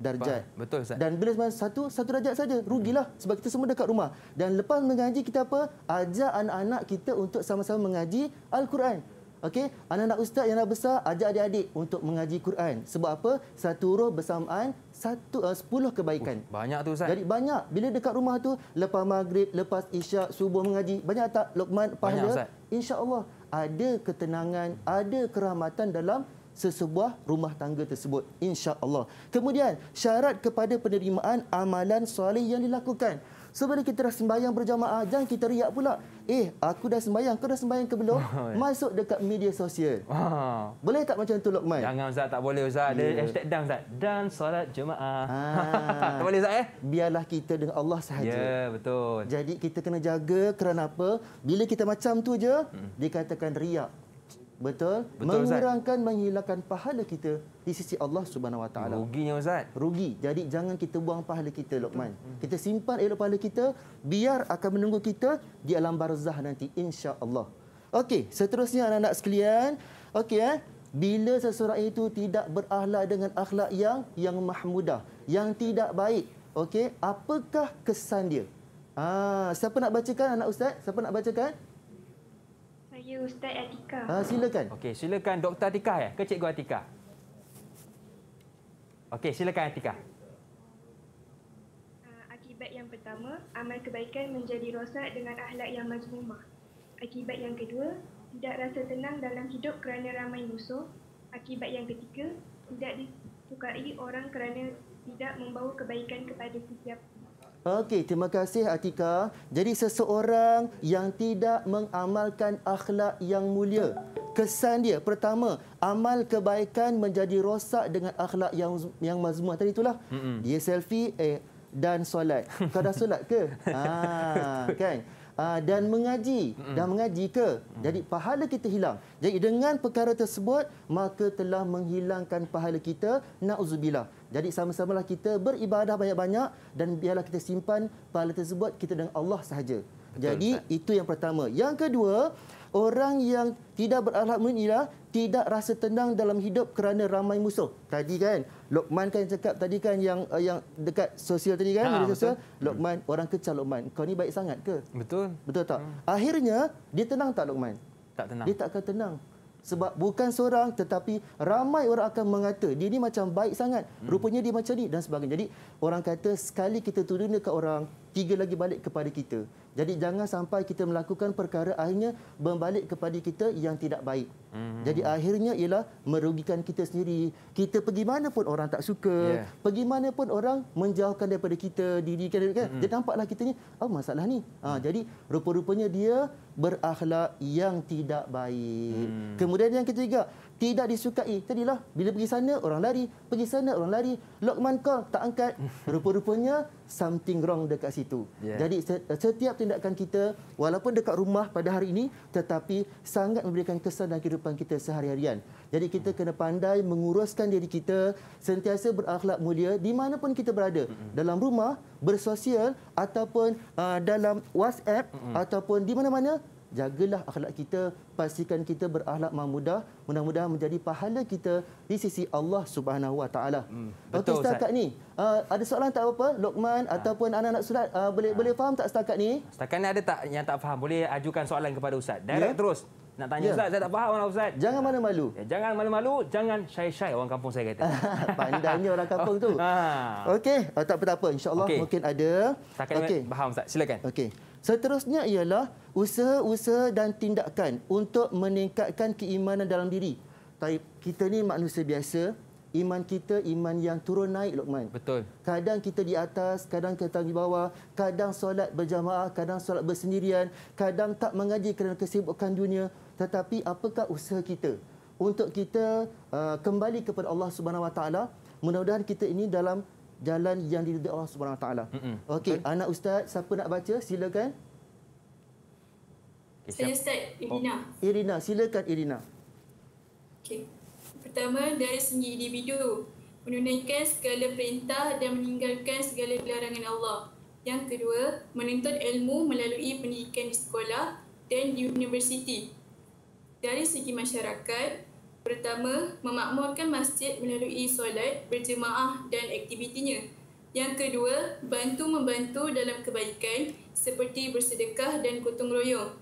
darjat. Betul Ustaz. Dan bila sembahyang satu, satu darjat saja rugilah sebab kita semua dekat rumah. Dan lepas mengaji kita apa? Ajar anak-anak kita untuk sama-sama mengaji Al-Quran. Okey, anak-anak ustaz yang dah besar ajak adik-adik untuk mengaji Quran. Sebab apa? Satu roh bersamaan satu uh, sepuluh kebaikan. Uh, banyak tu ustaz. Jadi banyak. Bila dekat rumah tu lepas maghrib, lepas isyak, subuh mengaji, banyak tak Luqman pahala? Insya-Allah ada ketenangan, ada kerahmatan dalam sesebuah rumah tangga tersebut insya-Allah. Kemudian syarat kepada penerimaan amalan soleh yang dilakukan. Sebelum kita dah sembahyang berjamaah, jangan kita riak pula. Eh, aku dah sembahyang. Kau dah sembahyang ke belum? Oh, ya. Masuk dekat media sosial. Ha. Boleh tak macam tu, Lokman? Jangan, Ustaz. Tak boleh, Ustaz. Ada yeah. hashtag down, Ustaz. Dan solat jemaah. Ha. tak boleh, Ustaz. Eh? Biarlah kita dengan Allah sahaja. Ya, yeah, betul. Jadi, kita kena jaga kerana apa? Bila kita macam tu je, hmm. dikatakan riak. Betul. Betul Mengurangkan Ustaz. menghilangkan pahala kita di sisi Allah Subhanahu Wa Taala. Ruginya Ustaz. Rugi. Jadi jangan kita buang pahala kita Luqman. Hmm. Kita simpan elok pahala kita biar akan menunggu kita di alam barzah nanti insya-Allah. Okey, seterusnya anak-anak sekalian. Okey eh. Bila seseorang itu tidak berakhlak dengan akhlak yang yang mahmudah, yang tidak baik. Okey, apakah kesan dia? Ah, siapa nak bacakan anak ustaz? Siapa nak bacakan? you Ustaz Atika. Ha, silakan. Okey, silakan Dr. Atika ya, ke Cikgu Atika. Okey, silakan Atika. Ah, akibat yang pertama, amal kebaikan menjadi rosak dengan akhlak yang mazmumah. Akibat yang kedua, tidak rasa tenang dalam hidup kerana ramai musuh. Akibat yang ketiga, tidak disukai orang kerana tidak membawa kebaikan kepada sesiapa. Okey, terima kasih Atika. Jadi seseorang yang tidak mengamalkan akhlak yang mulia. Kesan dia pertama, amal kebaikan menjadi rosak dengan akhlak yang yang mazmuah tadi itulah. Dia selfie eh dan solat. Kau dah solat ke? Ha, kan? Ah, dan mengaji dan mengaji ke jadi pahala kita hilang jadi dengan perkara tersebut maka telah menghilangkan pahala kita nauzubillah jadi sama-samalah kita beribadah banyak-banyak dan biarlah kita simpan pahala tersebut kita dengan Allah sahaja. Betul, Jadi Ustaz. itu yang pertama. Yang kedua, orang yang tidak berakhlak ialah tidak rasa tenang dalam hidup kerana ramai musuh. Tadi kan Lokman kan yang cakap tadi kan yang uh, yang dekat sosial tadi kan ha, sosial betul. Lokman hmm. orang kecil Lokman. Kau ni baik sangat ke? Betul. Betul tak? Hmm. Akhirnya dia tenang tak Lokman? Tak tenang. Dia tak akan tenang sebab bukan seorang tetapi ramai orang akan mengata dia ni macam baik sangat hmm. rupanya dia macam ni dan sebagainya jadi orang kata sekali kita turun dekat orang tiga lagi balik kepada kita jadi jangan sampai kita melakukan perkara akhirnya membalik kepada kita yang tidak baik. Mm-hmm. Jadi akhirnya ialah merugikan kita sendiri. Kita pergi mana pun orang tak suka. Yeah. Pergi mana pun orang menjauhkan daripada kita, didikan kan. Mm-hmm. Dia nampaklah kita ni, oh masalah ni. mm-hmm. jadi rupa-rupanya dia berakhlak yang tidak baik. Mm-hmm. Kemudian yang ketiga, tidak disukai. Tadilah, bila pergi sana, orang lari. Pergi sana, orang lari. Lokman call, tak angkat. Rupa-rupanya, something wrong dekat situ. Yeah. Jadi, setiap tindakan kita, walaupun dekat rumah pada hari ini, tetapi sangat memberikan kesan dalam kehidupan kita sehari-harian. Jadi, kita kena pandai menguruskan diri kita, sentiasa berakhlak mulia di mana pun kita berada. Dalam rumah, bersosial, ataupun uh, dalam WhatsApp, mm-hmm. ataupun di mana-mana, jagalah akhlak kita, pastikan kita berakhlak mahmudah, mudah-mudahan menjadi pahala kita di sisi Allah Subhanahu Wa Taala. Hmm. Okey setakat Ustaz. ni, uh, ada soalan tak apa-apa? Lokman ha. ataupun anak-anak surat uh, boleh ha. boleh faham tak setakat ni? Setakat ni ada tak yang tak faham? Boleh ajukan soalan kepada Ustaz. Direct yeah. terus. Nak tanya yeah. Ustaz, saya tak faham Ustaz. Jangan malu-malu. Ya, jangan malu-malu, jangan syai-syai orang kampung saya kata. Pandainya orang kampung oh. tu. Ha. Okey, oh, tak apa-apa. InsyaAllah okay. mungkin ada. Setakat okay. ni faham Ustaz, silakan. Okey. Seterusnya ialah usaha-usaha dan tindakan untuk meningkatkan keimanan dalam diri. Tapi Kita ni manusia biasa, iman kita iman yang turun naik Luqman. Betul. Kadang kita di atas, kadang kita di bawah, kadang solat berjamaah, kadang solat bersendirian, kadang tak mengaji kerana kesibukan dunia. Tetapi apakah usaha kita untuk kita uh, kembali kepada Allah Subhanahu Wa Taala? Mudah-mudahan kita ini dalam jalan yang diridai Allah Subhanahu Wa Taala. Okey, anak ustaz siapa nak baca silakan. Okay, Saya Ustaz Irina. Oh. Irina, silakan Irina. Okey. Pertama dari segi individu menunaikan segala perintah dan meninggalkan segala larangan Allah. Yang kedua, menuntut ilmu melalui pendidikan di sekolah dan di universiti. Dari segi masyarakat, Pertama, memakmurkan masjid melalui solat, berjemaah dan aktivitinya. Yang kedua, bantu membantu dalam kebaikan seperti bersedekah dan gotong royong.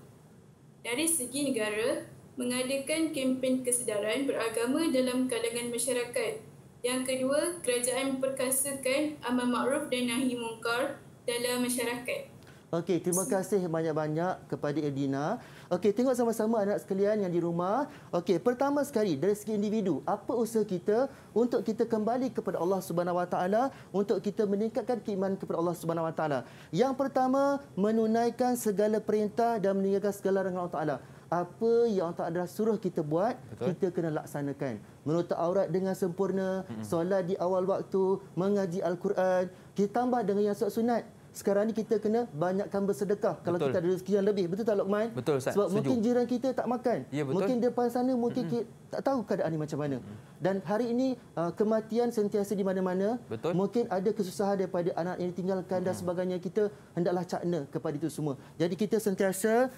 Dari segi negara, mengadakan kempen kesedaran beragama dalam kalangan masyarakat. Yang kedua, kerajaan memperkasakan amal makruf dan nahi mungkar dalam masyarakat. Okey, terima kasih banyak-banyak kepada Edina. Okey, tengok sama-sama anak sekalian yang di rumah. Okey, pertama sekali dari segi individu, apa usaha kita untuk kita kembali kepada Allah Subhanahu Wa Taala, untuk kita meningkatkan keimanan kepada Allah Subhanahu Wa Taala. Yang pertama, menunaikan segala perintah dan meninggalkan segala larangan Allah Taala. Apa yang Allah Taala suruh kita buat, Betul. kita kena laksanakan. Menutup aurat dengan sempurna, solat di awal waktu, mengaji Al-Quran, kita tambah dengan yang sunat sekarang ni kita kena banyakkan bersedekah kalau kita ada rezeki yang lebih betul tak Lokman betul sebab Sejuk. mungkin jiran kita tak makan ya, betul. mungkin depan sana mungkin mm-hmm. kita tak tahu keadaan ni macam mana mm-hmm. dan hari ini uh, kematian sentiasa di mana-mana mungkin ada kesusahan daripada anak yang ditinggalkan mm-hmm. dan sebagainya kita hendaklah cakna kepada itu semua jadi kita sentiasa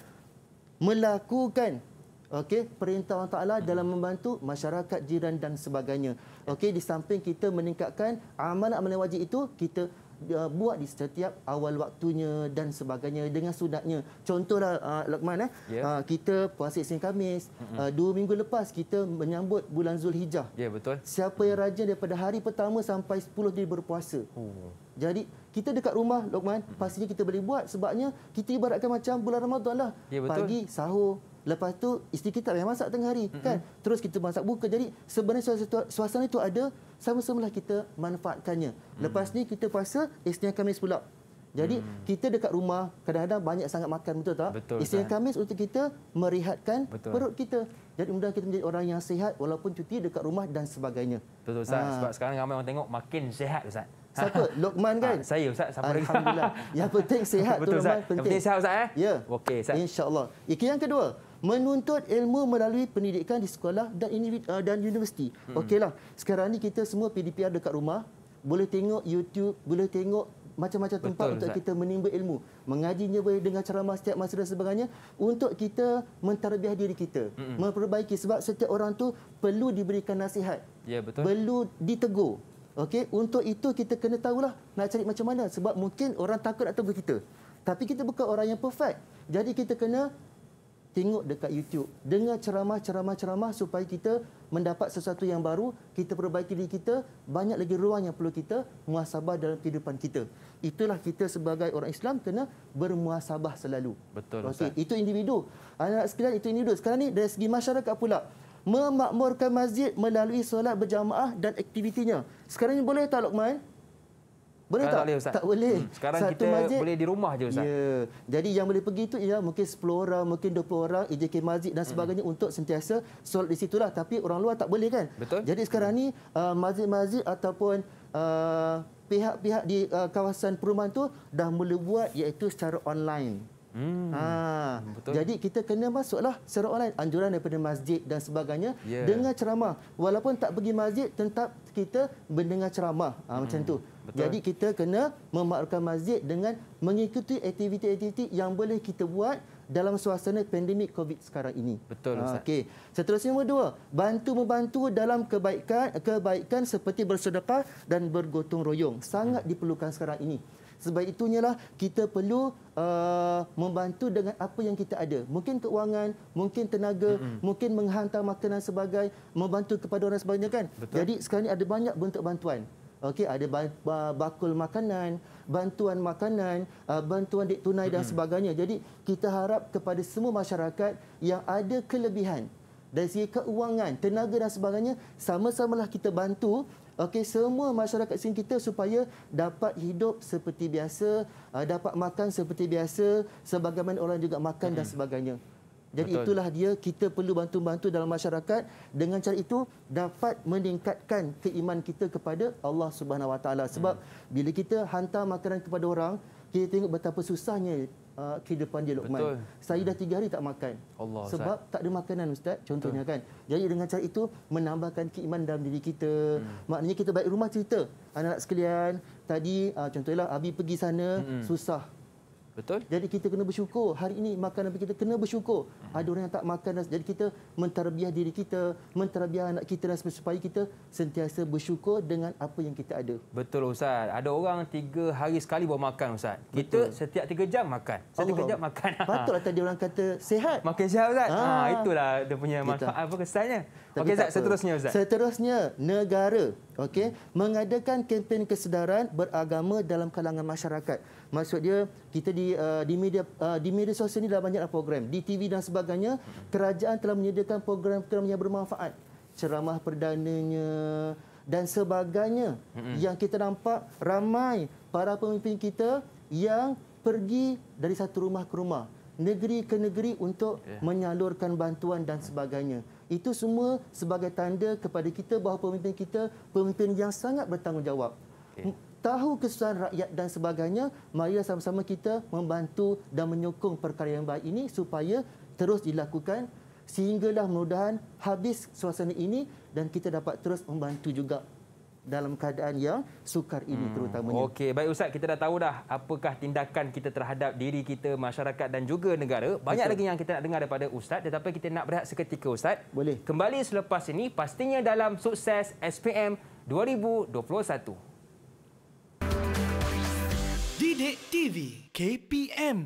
melakukan okey perintah Allah Taala hmm dalam membantu masyarakat jiran dan sebagainya okey di samping kita meningkatkan amanah amalan wajib itu kita buat di setiap awal waktunya dan sebagainya dengan sudahnya Contohlah uh, ah, Lukman eh yeah. Ya. uh, kita puasa Isnin Khamis, mm-hmm. uh, dua minggu lepas kita menyambut bulan Zulhijjah. Ya yeah, betul. Siapa yang rajin daripada hari pertama sampai 10 dia berpuasa. Oh. Jadi kita dekat rumah Lukman pastinya kita boleh buat sebabnya kita ibaratkan macam bulan Ramadan lah. Yeah, ya, Pagi sahur, Lepas tu isteri kita yang masak tengah hari mm-hmm. kan. Terus kita masak buka jadi sebenarnya suasana, suasana itu ada sama-samalah kita manfaatkannya. Mm. Lepas mm-hmm. ni kita puasa isteri Khamis pula. Jadi hmm. kita dekat rumah kadang-kadang banyak sangat makan betul tak? Betul, Isteri kan? Khamis untuk kita merihatkan betul. perut kita. Jadi mudah kita menjadi orang yang sihat walaupun cuti dekat rumah dan sebagainya. Betul Ustaz. Ha. Sebab sekarang ramai orang tengok makin sihat Ustaz. Siapa? Lokman kan? Ha, saya Ustaz. Sama Alhamdulillah. yang penting sihat betul, tu Ustaz. penting. Yang penting sihat Ustaz eh? Ya. Okey Ustaz. InsyaAllah. Ikan yang kedua menuntut ilmu melalui pendidikan di sekolah dan uh, dan universiti. Hmm. Okeylah. Sekarang ni kita semua PDPR dekat rumah, boleh tengok YouTube, boleh tengok macam-macam tempat Betul, untuk Zat. kita menimba ilmu. Mengajinya boleh dengan ceramah setiap masa dan sebagainya untuk kita mentarbiah diri kita, hmm. memperbaiki sebab setiap orang tu perlu diberikan nasihat. Ya betul. Perlu ditegur. Okey, untuk itu kita kena tahulah nak cari macam mana sebab mungkin orang takut atau tegur kita. Tapi kita bukan orang yang perfect. Jadi kita kena tengok dekat YouTube. Dengar ceramah, ceramah, ceramah supaya kita mendapat sesuatu yang baru, kita perbaiki diri kita, banyak lagi ruang yang perlu kita muasabah dalam kehidupan kita. Itulah kita sebagai orang Islam kena bermuasabah selalu. Betul. Okay. Itu individu. Anak sekalian itu individu. Sekarang ni dari segi masyarakat pula, memakmurkan masjid melalui solat berjamaah dan aktivitinya. Sekarang ni boleh tak Luqman? Boleh tak? Tak boleh. Tak boleh. Hmm. Sekarang Satu kita masjid, boleh di rumah je Ustaz. Ya. Jadi yang boleh pergi tu ya mungkin 10 orang, mungkin 20 orang, IJK masjid dan hmm. sebagainya hmm. untuk sentiasa solat di situlah. Tapi orang luar tak boleh kan? Betul. Jadi sekarang ni uh, masjid-masjid ataupun uh, pihak-pihak uh, di uh, kawasan perumahan tu dah mula buat iaitu secara online. Hmm. Ha. Betul. Jadi kita kena masuklah secara online anjuran daripada masjid dan sebagainya yeah. dengar ceramah. Walaupun tak pergi masjid tetap kita mendengar ceramah ha, hmm. macam tu. Betul. Jadi kita kena memaklumkan masjid dengan mengikuti aktiviti-aktiviti yang boleh kita buat dalam suasana pandemik COVID sekarang ini. Betul ah, Ustaz. Okey. Seterusnya nombor dua, bantu membantu dalam kebaikan kebaikan seperti bersedekah dan bergotong royong sangat hmm. diperlukan sekarang ini. Sebab itunya lah kita perlu uh, membantu dengan apa yang kita ada. Mungkin keuangan, mungkin tenaga, mm-hmm. mungkin menghantar makanan sebagai membantu kepada orang sebagainya kan. Betul. Jadi sekarang ni ada banyak bentuk bantuan. Okey, ada bakul makanan, bantuan makanan, uh, bantuan duit tunai dan sebagainya. Jadi kita harap kepada semua masyarakat yang ada kelebihan dari segi keuangan, tenaga dan sebagainya, sama-samalah kita bantu okey semua masyarakat sini kita supaya dapat hidup seperti biasa uh, dapat makan seperti biasa sebagaimana orang juga makan hmm. dan sebagainya jadi Betul. itulah dia kita perlu bantu-bantu dalam masyarakat dengan cara itu dapat meningkatkan keiman kita kepada Allah Subhanahu Wa Taala sebab hmm. bila kita hantar makanan kepada orang kita tengok betapa susahnya uh, kehidupan dia Luqman. Betul. Saya dah tiga hari tak makan. Allah, sebab Ustaz. tak ada makanan Ustaz, contohnya Betul. kan. Jadi dengan cara itu, menambahkan keimanan dalam diri kita. Hmm. Maknanya kita balik rumah cerita. Anak-anak sekalian, tadi uh, contohnya Abi pergi sana, hmm. susah Betul. Jadi kita kena bersyukur. Hari ini makan, makanan kita kena bersyukur. Hmm. Ada orang yang tak makan. Jadi kita menterbiah diri kita, menterbiah anak kita dan supaya kita sentiasa bersyukur dengan apa yang kita ada. Betul Ustaz. Ada orang tiga hari sekali baru makan Ustaz. Betul. Kita setiap tiga jam makan. Setiap tiga jam makan. Patutlah tadi orang kata sehat. Makan sehat Ustaz. Ha. Ha, itulah dia punya manfaat apa kesannya. Okey Zat, seterusnya Zat. Seterusnya, negara okey, mengadakan kempen kesedaran beragama dalam kalangan masyarakat. Maksud dia kita di uh, di media uh, di media sosial ini dah banyak program, di TV dan sebagainya, kerajaan telah menyediakan program-program yang bermanfaat. Ceramah perdananya dan sebagainya mm-hmm. yang kita nampak ramai para pemimpin kita yang pergi dari satu rumah ke rumah, negeri ke negeri untuk yeah. menyalurkan bantuan dan sebagainya. Itu semua sebagai tanda kepada kita bahawa pemimpin kita pemimpin yang sangat bertanggungjawab. Okay tahu kesusahan rakyat dan sebagainya, mari sama-sama kita membantu dan menyokong perkara yang baik ini supaya terus dilakukan sehinggalah mudah-mudahan habis suasana ini dan kita dapat terus membantu juga dalam keadaan yang sukar ini hmm. terutamanya. Okey, baik Ustaz, kita dah tahu dah apakah tindakan kita terhadap diri kita, masyarakat dan juga negara. Banyak Betul. lagi yang kita nak dengar daripada Ustaz, tetapi kita nak berehat seketika Ustaz. Boleh. Kembali selepas ini, pastinya dalam sukses SPM 2021. Didik TV KPM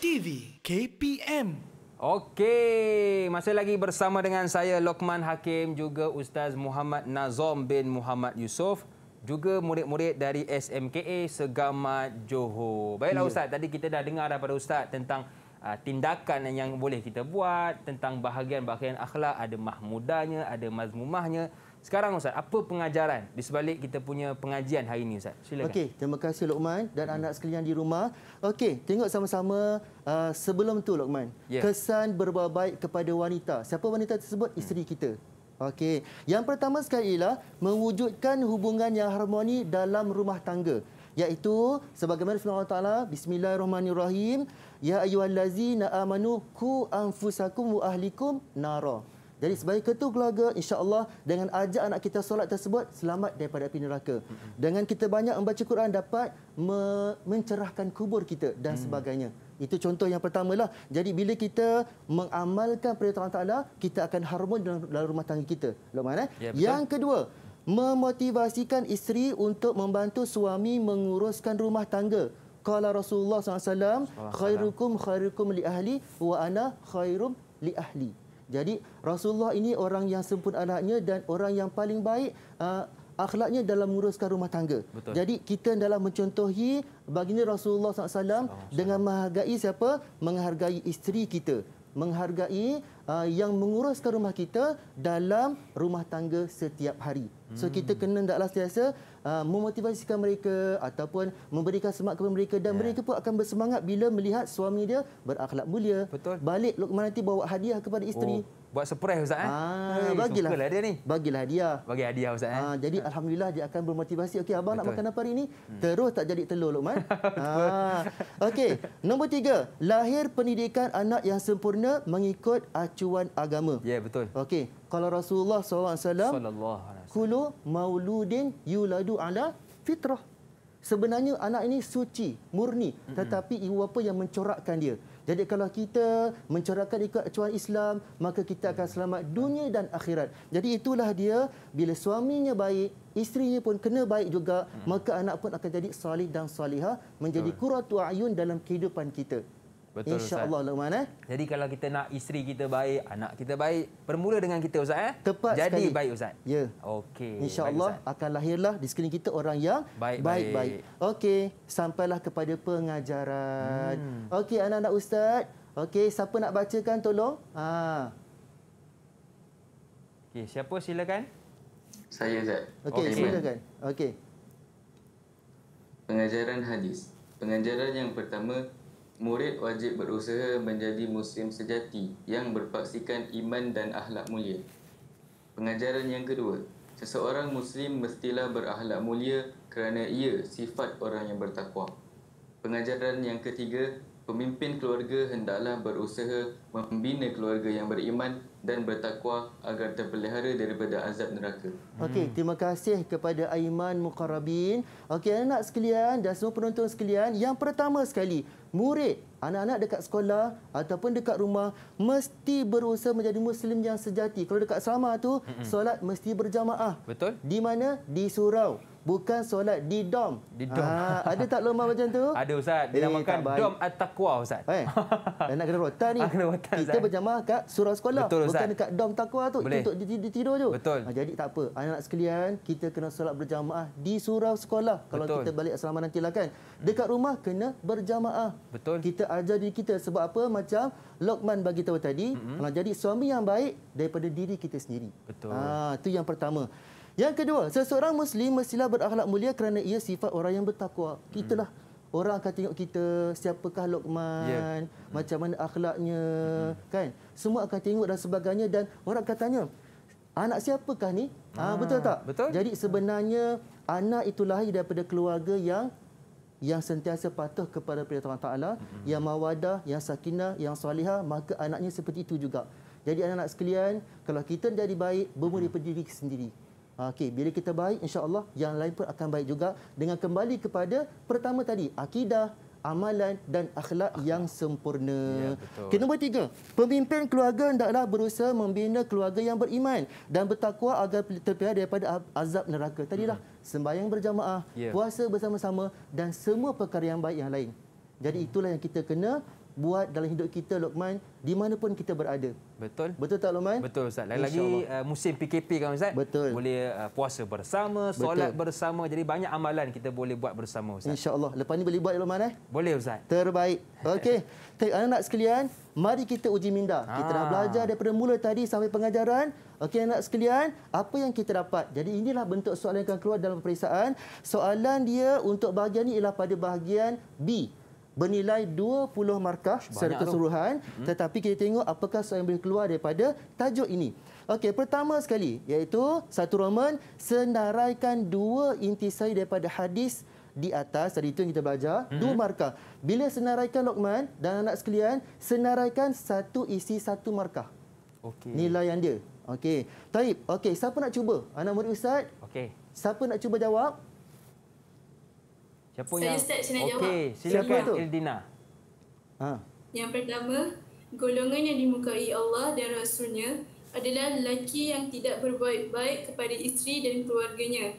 TV KPM. Okey, masih lagi bersama dengan saya Lokman Hakim juga Ustaz Muhammad Nazom bin Muhammad Yusof juga murid-murid dari SMKA Segamat Johor. Baiklah ya. Ustaz, tadi kita dah dengar daripada Ustaz tentang uh, tindakan yang boleh kita buat tentang bahagian-bahagian akhlak ada mahmudanya, ada mazmumahnya. Sekarang Ustaz, apa pengajaran di sebalik kita punya pengajian hari ini Ustaz? Silakan. Okey, terima kasih Lokman dan hmm. anak sekalian di rumah. Okey, tengok sama-sama uh, sebelum tu Lokman. Yeah. Kesan berbuat baik kepada wanita. Siapa wanita tersebut? Hmm. Isteri kita. Okey. Yang pertama sekali ialah mewujudkan hubungan yang harmoni dalam rumah tangga. Iaitu sebagaimana firman Allah Taala, bismillahirrahmanirrahim, ya ayyuhallazina amanu ku anfusakum wa ahlikum nara. Jadi sebagai ketua keluarga, insya-Allah dengan ajak anak kita solat tersebut selamat daripada api neraka. Dengan kita banyak membaca Quran dapat me- mencerahkan kubur kita dan hmm. sebagainya. Itu contoh yang pertama lah. Jadi bila kita mengamalkan perintah Allah Taala, kita akan harmoni dalam, dalam rumah tangga kita. Luqman eh. Ya, yang kedua, memotivasikan isteri untuk membantu suami menguruskan rumah tangga. Qala Rasulullah SAW, khairukum khairukum li ahli wa ana khairum li ahli. Jadi Rasulullah ini orang yang sempurna anaknya dan orang yang paling baik uh, akhlaknya dalam menguruskan rumah tangga. Betul. Jadi kita dalam mencontohi baginda Rasulullah SAW Salam. dengan menghargai siapa? Menghargai isteri kita. Menghargai uh, yang menguruskan rumah kita dalam rumah tangga setiap hari. So hmm. kita kena tidaklah setiap Uh, memotivasikan mereka ataupun memberikan semangat kepada mereka dan yeah. mereka pun akan bersemangat bila melihat suami dia berakhlak mulia. Betul. Balik Luqman nanti bawa hadiah kepada isteri. Oh. Buat surprise Ustaz. Eh? Ah, eh? bagilah. Sukalah dia ni. Bagilah dia. Bagi hadiah Ustaz. Eh? Ah, eh? jadi ha. Alhamdulillah dia akan bermotivasi. Okey, abang Betul. nak makan apa hari ni? Hmm. Terus tak jadi telur, Luqman. ah. Okey, nombor tiga. Lahir pendidikan anak yang sempurna mengikut acuan agama. Ya, yeah, betul. Okey, kalau Rasulullah SAW kulu mauludin yuladu ala fitrah. Sebenarnya anak ini suci, murni. Tetapi ibu bapa yang mencorakkan dia. Jadi kalau kita mencorakkan ikut acuan Islam, maka kita akan selamat dunia dan akhirat. Jadi itulah dia, bila suaminya baik, isterinya pun kena baik juga, mm. maka anak pun akan jadi salih dan salihah, menjadi kuratu ayun dalam kehidupan kita. Betul Insya Ustaz. Luqman eh. Jadi kalau kita nak isteri kita baik, anak kita baik, bermula dengan kita Ustaz eh. Tepat Jadi sekali. baik Ustaz. Ya. Okey. InsyaAllah akan lahirlah di sekeliling kita orang yang baik-baik. Okey, sampailah kepada pengajaran. Hmm. Okey anak-anak Ustaz. Okey, siapa nak bacakan tolong? Ha. Okey, siapa silakan? Saya Ustaz. Okey, okay, silakan. Okey. Pengajaran hadis. Pengajaran yang pertama murid wajib berusaha menjadi muslim sejati yang berpaksikan iman dan ahlak mulia. Pengajaran yang kedua, seseorang muslim mestilah berahlak mulia kerana ia sifat orang yang bertakwa. Pengajaran yang ketiga, pemimpin keluarga hendaklah berusaha membina keluarga yang beriman dan bertakwa agar terpelihara daripada azab neraka. Okey, hmm. terima kasih kepada Aiman Muqarrabin. Okey, anak-anak sekalian dan semua penonton sekalian, yang pertama sekali, murid, anak-anak dekat sekolah ataupun dekat rumah mesti berusaha menjadi muslim yang sejati. Kalau dekat asrama tu, solat mesti berjamaah. Betul? Di mana? Di surau. Bukan solat di dom. Di dom. Ha, ada tak lomba macam tu? Ada Ustaz. Eh, Dinamakan eh, dom at-taqwa Ustaz. Eh, nak kena rotan ni. Ah, kena rotan, Kita berjamaah kat surau sekolah. Betul, Bukan dekat dom takwa tu. Boleh. Itu untuk dia tu. Betul. Ha, jadi tak apa. Anak-anak sekalian, kita kena solat berjamaah di surau sekolah. Kalau kita balik selama nanti lah kan. Dekat rumah, kena berjamaah. Betul. Kita ajar diri kita. Sebab apa? Macam Lokman bagi tahu tadi. Mm -hmm. ha, jadi suami yang baik daripada diri kita sendiri. Betul. Itu ah, yang pertama. Yang kedua, seseorang Muslim mestilah berakhlak mulia kerana ia sifat orang yang bertakwa. Itulah. Mm -hmm orang akan tengok kita siapakah Lokman yeah. macam mana akhlaknya mm-hmm. kan semua akan tengok dan sebagainya dan orang akan tanya anak siapakah ni ah, ah betul tak betul jadi sebenarnya anak itu lahir daripada keluarga yang yang sentiasa patuh kepada perintah Taala mm-hmm. yang mawadah yang sakinah yang solihah maka anaknya seperti itu juga jadi anak-anak sekalian kalau kita jadi baik bermula mm-hmm. pendiri sendiri Ha, okey, bila kita baik insya-Allah yang lain pun akan baik juga dengan kembali kepada pertama tadi, akidah amalan dan akhlak, yang sempurna. Ya, Kenapa tiga? Pemimpin keluarga hendaklah berusaha membina keluarga yang beriman dan bertakwa agar terpihak daripada azab neraka. Tadilah hmm. sembahyang berjamaah, ya. puasa bersama-sama dan semua perkara yang baik yang lain. Jadi hmm. itulah yang kita kena buat dalam hidup kita Lokman di mana pun kita berada. Betul. Betul tak Lokman? Betul Ustaz. Lagi-lagi uh, musim PKP kan Ustaz. Betul. Boleh uh, puasa bersama, solat Betul. bersama. Jadi banyak amalan kita boleh buat bersama Ustaz. InsyaAllah. Lepas ni boleh buat Lokman eh? Boleh Ustaz. Terbaik. Okey. Anak-anak sekalian, mari kita uji minda. Ha. Kita dah ah. belajar daripada mula tadi sampai pengajaran. Okey anak sekalian, apa yang kita dapat? Jadi inilah bentuk soalan yang akan keluar dalam peperiksaan. Soalan dia untuk bahagian ni ialah pada bahagian B bernilai 20 markah secara keseluruhan hmm. tetapi kita tengok apakah yang boleh keluar daripada tajuk ini. Okey, pertama sekali iaitu satu roman senaraikan dua intisari daripada hadis di atas tadi itu yang kita belajar hmm. dua markah. Bila senaraikan Lokman dan anak sekalian senaraikan satu isi satu markah. Okey. Nilai yang dia. Okey. Taib, okey siapa nak cuba? Anak murid ustaz. Okey. Siapa nak cuba jawab? Siapa saya yang start, sini okay. jawab. Okey, silakan Ildina. Ha. Yang pertama, golongan yang dimukai Allah dan Rasulnya adalah lelaki yang tidak berbuat baik kepada isteri dan keluarganya.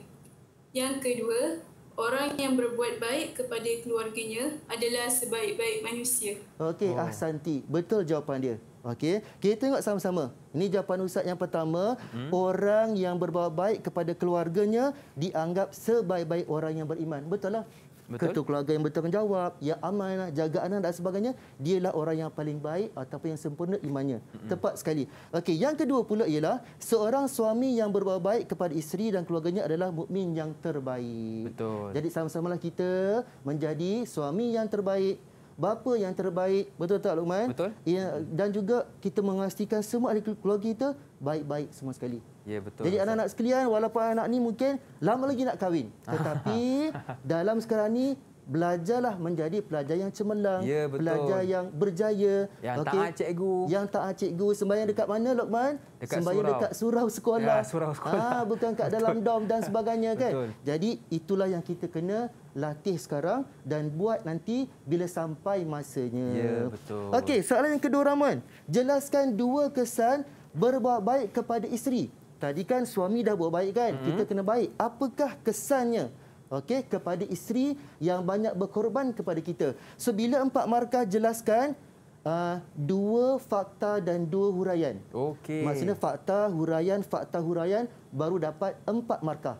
Yang kedua, orang yang berbuat baik kepada keluarganya adalah sebaik-baik manusia. Okey, oh. Santi, Betul jawapan dia. Okey, kita tengok sama-sama. Ini jawapan ustaz yang pertama, hmm. orang yang berbawa baik kepada keluarganya dianggap sebaik-baik orang yang beriman. Betul lah. Betul. Ketua keluarga yang bertanggungjawab, yang amanah, jaga anak dan sebagainya, dialah orang yang paling baik ataupun yang sempurna imannya. Hmm. Tepat sekali. Okey, yang kedua pula ialah seorang suami yang berbawa baik kepada isteri dan keluarganya adalah mukmin yang terbaik. Betul. Jadi sama-samalah kita menjadi suami yang terbaik bapa yang terbaik betul tak Luqman ya dan juga kita memastikan semua ahli keluarga kita baik-baik semua sekali ya betul jadi anak-anak sekalian walaupun anak ni mungkin lama lagi nak kahwin tetapi dalam sekarang ni belajarlah menjadi pelajar yang cemerlang, ya, pelajar yang berjaya, yang okay. taat cikgu. Yang taat cikgu sembahyang dekat mana Lokman? Dekat sembahyang surau. dekat surau sekolah. Ya, surau sekolah. Ah, bukan kat dalam dom dan sebagainya kan. Betul. Jadi itulah yang kita kena latih sekarang dan buat nanti bila sampai masanya. Ya, betul. Okey, soalan yang kedua Rahman. Jelaskan dua kesan berbuat baik kepada isteri. Tadi kan suami dah buat baik kan? Hmm. Kita kena baik. Apakah kesannya? okey kepada isteri yang banyak berkorban kepada kita. So bila empat markah jelaskan uh, dua fakta dan dua huraian. Okey. Maksudnya fakta huraian fakta huraian baru dapat empat markah.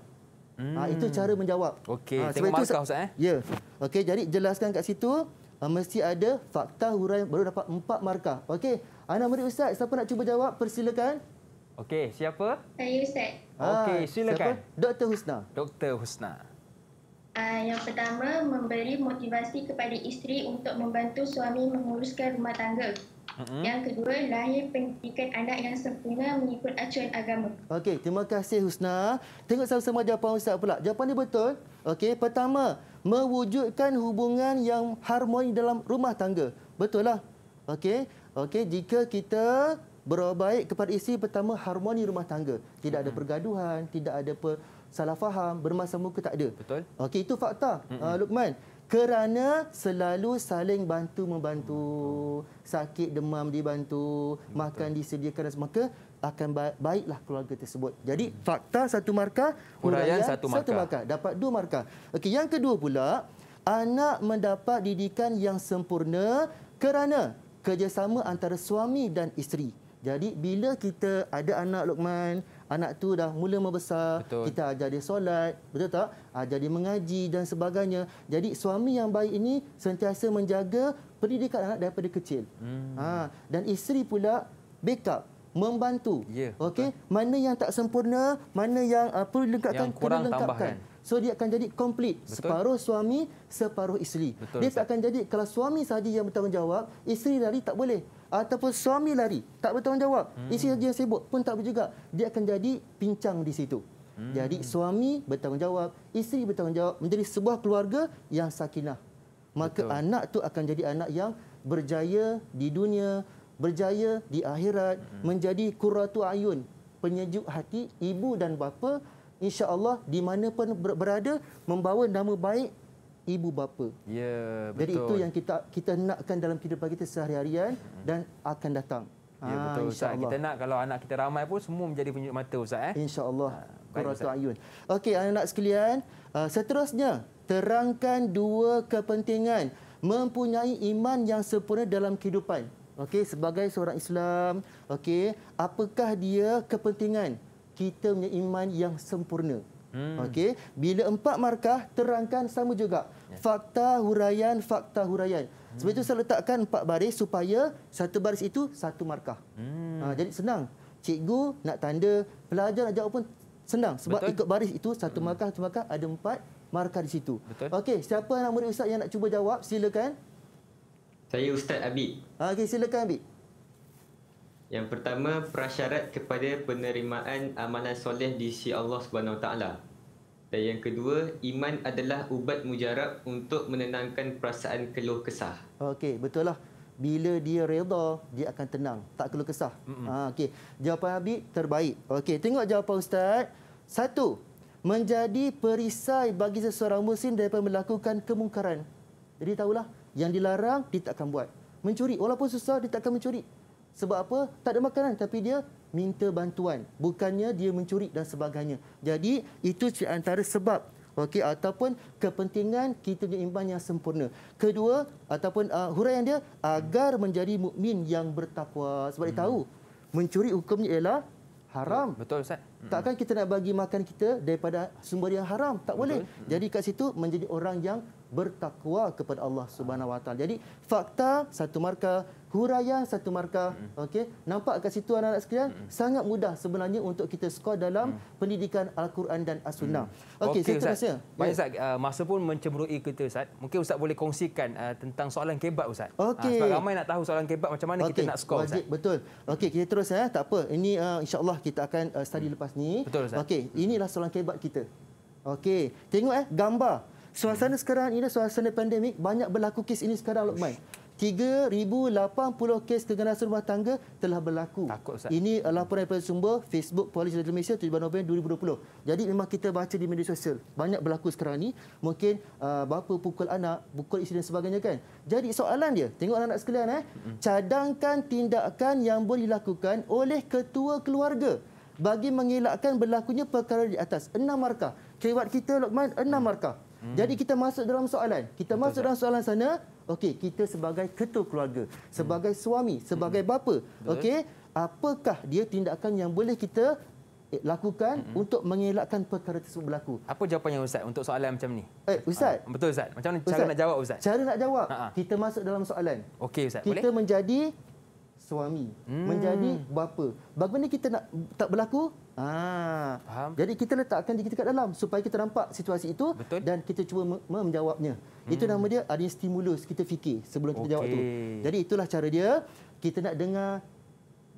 Ah, hmm. Ha, itu cara menjawab. Okey, ha, tengok markah ustaz eh. Ya. Okey, jadi jelaskan kat situ uh, mesti ada fakta huraian baru dapat empat markah. Okey. Anak murid ustaz, siapa nak cuba jawab persilakan. Okey, siapa? Saya ustaz. Okey, silakan. Siapa? Dr. Husna. Dr. Husna. Ah, yang pertama memberi motivasi kepada isteri untuk membantu suami menguruskan rumah tangga. Mm-hmm. Yang kedua lahir pendidikan anak yang sempurna mengikut acuan agama. Okey, terima kasih Husna. Tengok sama-sama jawapan Ustaz pula. Jawapan dia betul. Okey, pertama mewujudkan hubungan yang harmoni dalam rumah tangga. Betul lah. Okey. Okey, jika kita berbaik kepada isteri pertama harmoni rumah tangga. Tidak mm-hmm. ada pergaduhan, tidak ada per salah faham, bermasa muka tak ada. Betul. Okey, itu fakta, mm -mm. Uh, ah, Luqman. Kerana selalu saling bantu-membantu, sakit demam dibantu, Betul. makan disediakan dan semaka, akan baiklah keluarga tersebut. Jadi, mm. fakta satu markah, huraian satu markah. satu markah. Dapat dua markah. Okey, yang kedua pula, anak mendapat didikan yang sempurna kerana kerjasama antara suami dan isteri. Jadi, bila kita ada anak, Luqman, anak tu dah mula membesar betul. kita ajar dia solat betul tak ajar dia mengaji dan sebagainya jadi suami yang baik ini sentiasa menjaga pendidikan anak daripada kecil hmm. ha dan isteri pula backup membantu yeah, okey mana yang tak sempurna mana yang uh, perlu dilengkapkan yang kurang perlu tambahkan. So dia akan jadi komplit Betul. Separuh suami, separuh isteri. Betul, dia tak akan jadi kalau suami sahaja yang bertanggungjawab, isteri lari tak boleh. Ataupun suami lari, tak bertanggungjawab. Hmm. Isteri saja yang sibuk pun tak boleh juga. Dia akan jadi pincang di situ. Hmm. Jadi suami bertanggungjawab, isteri bertanggungjawab menjadi sebuah keluarga yang sakinah. Maka Betul. anak tu akan jadi anak yang berjaya di dunia, berjaya di akhirat, hmm. menjadi kuratu ayun, penyejuk hati ibu dan bapa insya Allah di mana pun berada membawa nama baik ibu bapa. Ya, yeah, betul. Jadi itu yang kita kita nakkan dalam kehidupan kita sehari-harian hmm. dan akan datang. Ya betul ah, Ustaz. Kita nak kalau anak kita ramai pun semua menjadi penyut mata Ustaz eh. Insya-Allah. Qurratu ah, ayun. Okey anak-anak sekalian, uh, seterusnya terangkan dua kepentingan mempunyai iman yang sempurna dalam kehidupan. Okey sebagai seorang Islam, okey, apakah dia kepentingan? kita punya iman yang sempurna. Hmm. Okey, bila empat markah terangkan sama juga. Yeah. Fakta huraian fakta huraian. Hmm. Sebab itu saya letakkan empat baris supaya satu baris itu satu markah. Hmm. Ha, jadi senang. Cikgu nak tanda, pelajar nak jawab pun senang sebab Betul? ikut baris itu satu hmm. markah satu markah ada empat markah di situ. Okey, siapa nama murid ustaz yang nak cuba jawab silakan. Saya Ustaz Abid. Ha, okey, silakan Abid. Yang pertama prasyarat kepada penerimaan amalan soleh di sisi Allah Subhanahu Wa taala. Dan yang kedua, iman adalah ubat mujarab untuk menenangkan perasaan keluh kesah. Okey, betul lah. Bila dia reda, dia akan tenang, tak keluh kesah. Mm-hmm. Ha, okey. Jawapan Abi terbaik. Okey, tengok jawapan ustaz. Satu, menjadi perisai bagi seseorang muslim daripada melakukan kemungkaran. Jadi tahulah, yang dilarang dia tak akan buat. Mencuri walaupun susah dia tak akan mencuri. Sebab apa? Tak ada makanan tapi dia minta bantuan. Bukannya dia mencuri dan sebagainya. Jadi itu antara sebab okey ataupun kepentingan kita punya iman yang sempurna. Kedua ataupun uh, huraian dia agar menjadi mukmin yang bertakwa. Sebab hmm. dia tahu mencuri hukumnya ialah haram. Ya, betul Ustaz. Hmm. Takkan kita nak bagi makan kita daripada sumber yang haram? Tak boleh. Betul. Hmm. Jadi kat situ menjadi orang yang bertakwa kepada Allah Subhanahu Wa Taala. Jadi fakta satu markah, huraian satu markah. Hmm. Okey, nampak kat situ anak-anak sekalian hmm. sangat mudah sebenarnya untuk kita skor dalam hmm. pendidikan Al-Quran dan As-Sunnah. Hmm. Okey, okay, seterusnya. Baik ya. Ustaz, ah, masa pun mencemburui kita Ustaz. Mungkin Ustaz boleh kongsikan uh, tentang soalan kebab Ustaz. Ah, okay. Uh, sebab ramai nak tahu soalan kebab macam mana okay. kita nak skor Ustaz. Wajib, betul. Okey, kita terus ya. Tak apa. Ini uh, insya-Allah kita akan uh, study hmm. lepas ni. Betul Ustaz. Okey, hmm. inilah soalan kebab kita. Okey, tengok eh gambar. Suasana hmm. sekarang ini suasana pandemik banyak berlaku kes ini sekarang Lokman. 3,080 kes keganasan rumah tangga telah berlaku. Takut, Ini laporan daripada sumber Facebook Polis Jalan Malaysia 7 November 2020. Jadi memang kita baca di media sosial. Banyak berlaku sekarang ini. Mungkin uh, bapa pukul anak, pukul isteri dan sebagainya kan. Jadi soalan dia, tengok anak-anak sekalian. Eh? Hmm. Cadangkan tindakan yang boleh dilakukan oleh ketua keluarga bagi mengelakkan berlakunya perkara di atas. Enam markah. Kewat kita, Lokman, enam hmm. markah. Hmm. Jadi kita masuk dalam soalan. Kita Betul masuk tak? dalam soalan sana. Okey, kita sebagai ketua keluarga, hmm. sebagai suami, sebagai hmm. bapa. Okey, apakah dia tindakan yang boleh kita eh, lakukan mm -hmm. untuk mengelakkan perkara tersebut berlaku. Apa jawapannya Ustaz untuk soalan macam ni? Eh, Ustaz. Ha, betul Ustaz. Macam mana Ustaz, cara nak jawab Ustaz? Cara nak jawab, ha -ha. kita masuk dalam soalan. Okey Ustaz, kita boleh? menjadi suami, hmm. menjadi bapa. Bagaimana kita nak tak berlaku, Ah, Jadi kita letakkan diri kita kat dalam supaya kita nampak situasi itu Betul. dan kita cuba menjawabnya. Hmm. Itu nama dia ada stimulus kita fikir sebelum kita okay. jawab tu. Jadi itulah cara dia kita nak dengar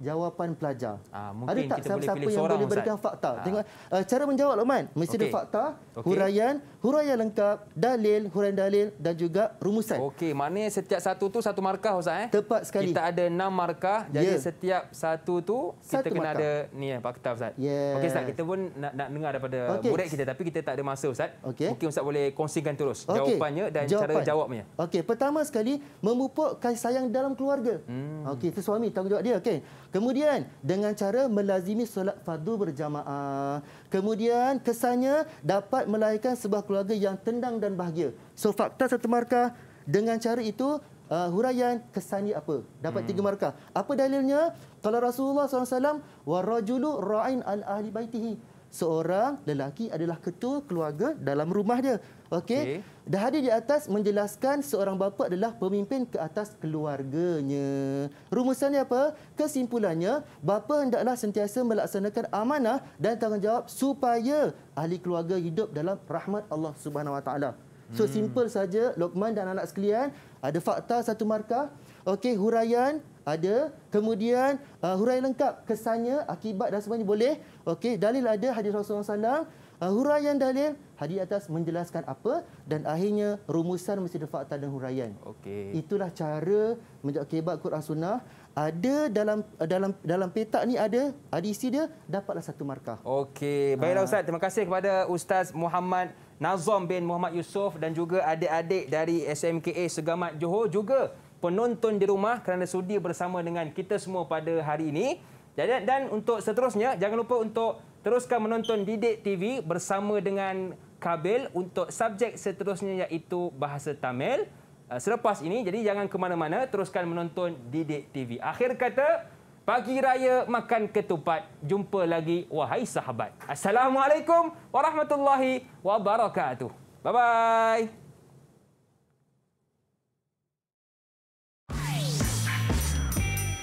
jawapan pelajar. Ah, ada tak kita siapa boleh yang boleh berikan Ustaz. fakta? Ah. Tengok, uh, cara menjawab, Luqman. Mesti okay. ada fakta, okay. huraian, huraian lengkap, dalil, huraian dalil dan juga rumusan. Okey, mana? setiap satu tu satu markah, Ustaz. Eh? Tepat sekali. Kita ada enam markah. Jadi yeah. setiap satu tu kita satu kena markah. ada ni eh, fakta, Ustaz. Yes. Okey, Ustaz. Kita pun nak, nak dengar daripada okay. murid kita. Tapi kita tak ada masa, Ustaz. Okay. Mungkin Ustaz boleh kongsikan terus okay. jawapannya dan jawapan. cara jawabnya. Okey, pertama sekali, memupuk kasih sayang dalam keluarga. Hmm. Okey, suami tanggungjawab dia. Okey. Kemudian dengan cara melazimi solat fardu berjamaah. Kemudian kesannya dapat melahirkan sebuah keluarga yang tendang dan bahagia. So fakta satu markah dengan cara itu uh, huraian kesannya apa? Dapat hmm. tiga markah. Apa dalilnya? Kalau Rasulullah SAW, Warajulu ra'in al-ahli baitihi seorang lelaki adalah ketua keluarga dalam rumah dia. Okey. Okay. Dah hadir di atas menjelaskan seorang bapa adalah pemimpin ke atas keluarganya. Rumusannya apa? Kesimpulannya, bapa hendaklah sentiasa melaksanakan amanah dan tanggungjawab supaya ahli keluarga hidup dalam rahmat Allah Subhanahu Wa Taala. So hmm. simple saja Lokman dan anak sekalian, ada fakta satu markah Okey, huraian ada. Kemudian uh, huraian lengkap kesannya, akibat dan sebagainya boleh. Okey, dalil ada hadis Rasulullah sallallahu uh, huraian dalil hadis atas menjelaskan apa dan akhirnya rumusan mesti ada fakta dan huraian. Okey. Itulah cara menjawab kebab Quran Sunnah. Ada dalam uh, dalam dalam petak ni ada ada isi dia dapatlah satu markah. Okey. Baiklah ah. ustaz, terima kasih kepada Ustaz Muhammad Nazom bin Muhammad Yusof dan juga adik-adik dari SMKA Segamat Johor juga penonton di rumah kerana sudi bersama dengan kita semua pada hari ini. Jadi dan untuk seterusnya jangan lupa untuk teruskan menonton Didik TV bersama dengan Kabil untuk subjek seterusnya iaitu bahasa Tamil. Uh, selepas ini jadi jangan ke mana-mana teruskan menonton Didik TV. Akhir kata pagi raya makan ketupat. Jumpa lagi wahai sahabat. Assalamualaikum warahmatullahi wabarakatuh. Bye bye.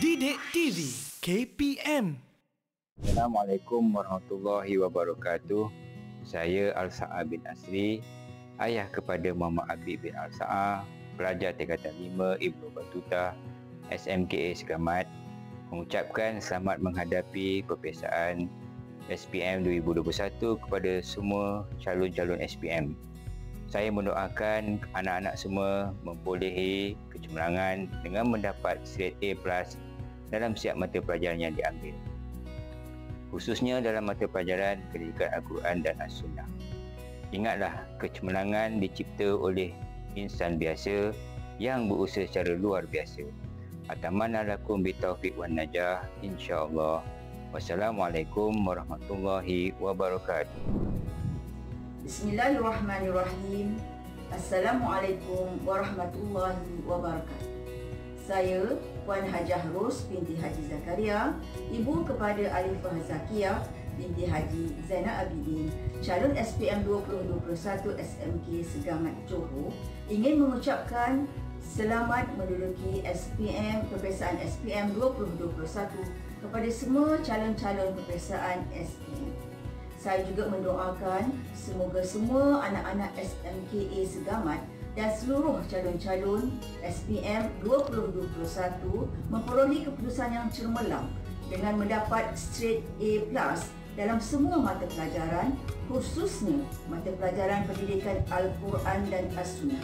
Didik TV KPM Assalamualaikum warahmatullahi wabarakatuh Saya Al-Sa'a bin Asri Ayah kepada Mama Abid bin Al-Sa'a Pelajar Tingkatan 5 Ibnu Batuta SMKA Segamat Mengucapkan selamat menghadapi perpisahan SPM 2021 kepada semua calon-calon SPM saya mendoakan anak-anak semua mempolehi kecemerlangan dengan mendapat Straight A+ dalam setiap mata pelajaran yang diambil khususnya dalam mata pelajaran pendidikan Al-Quran dan As-Sunnah ingatlah kecemerlangan dicipta oleh insan biasa yang berusaha secara luar biasa Atamanalakum bitaufiq wan najah insyaAllah Wassalamualaikum warahmatullahi wabarakatuh Bismillahirrahmanirrahim Assalamualaikum warahmatullahi wabarakatuh Saya Puan Hajah Ros binti Haji Zakaria, ibu kepada Alifah Zakiah binti Haji Zainal Abidin, calon SPM 2021 SMK Segamat Johor, ingin mengucapkan selamat menduduki SPM Perpesaan SPM 2021 kepada semua calon-calon Perpesaan SPM. Saya juga mendoakan semoga semua anak-anak SMKA Segamat dan seluruh calon-calon SPM 2021 memperolehi keputusan yang cermelang dengan mendapat straight A+ dalam semua mata pelajaran khususnya mata pelajaran pendidikan Al-Quran dan As-Sunnah.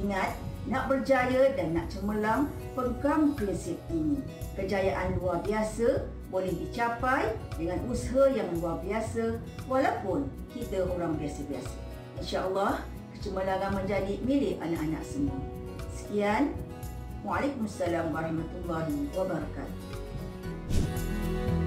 Ingat, nak berjaya dan nak cemerlang pegang prinsip ini. Kejayaan luar biasa boleh dicapai dengan usaha yang luar biasa walaupun kita orang biasa-biasa. Insya Allah. Cuma akan menjadi milik anak-anak semua. Sekian. Waalaikumsalam warahmatullahi wabarakatuh.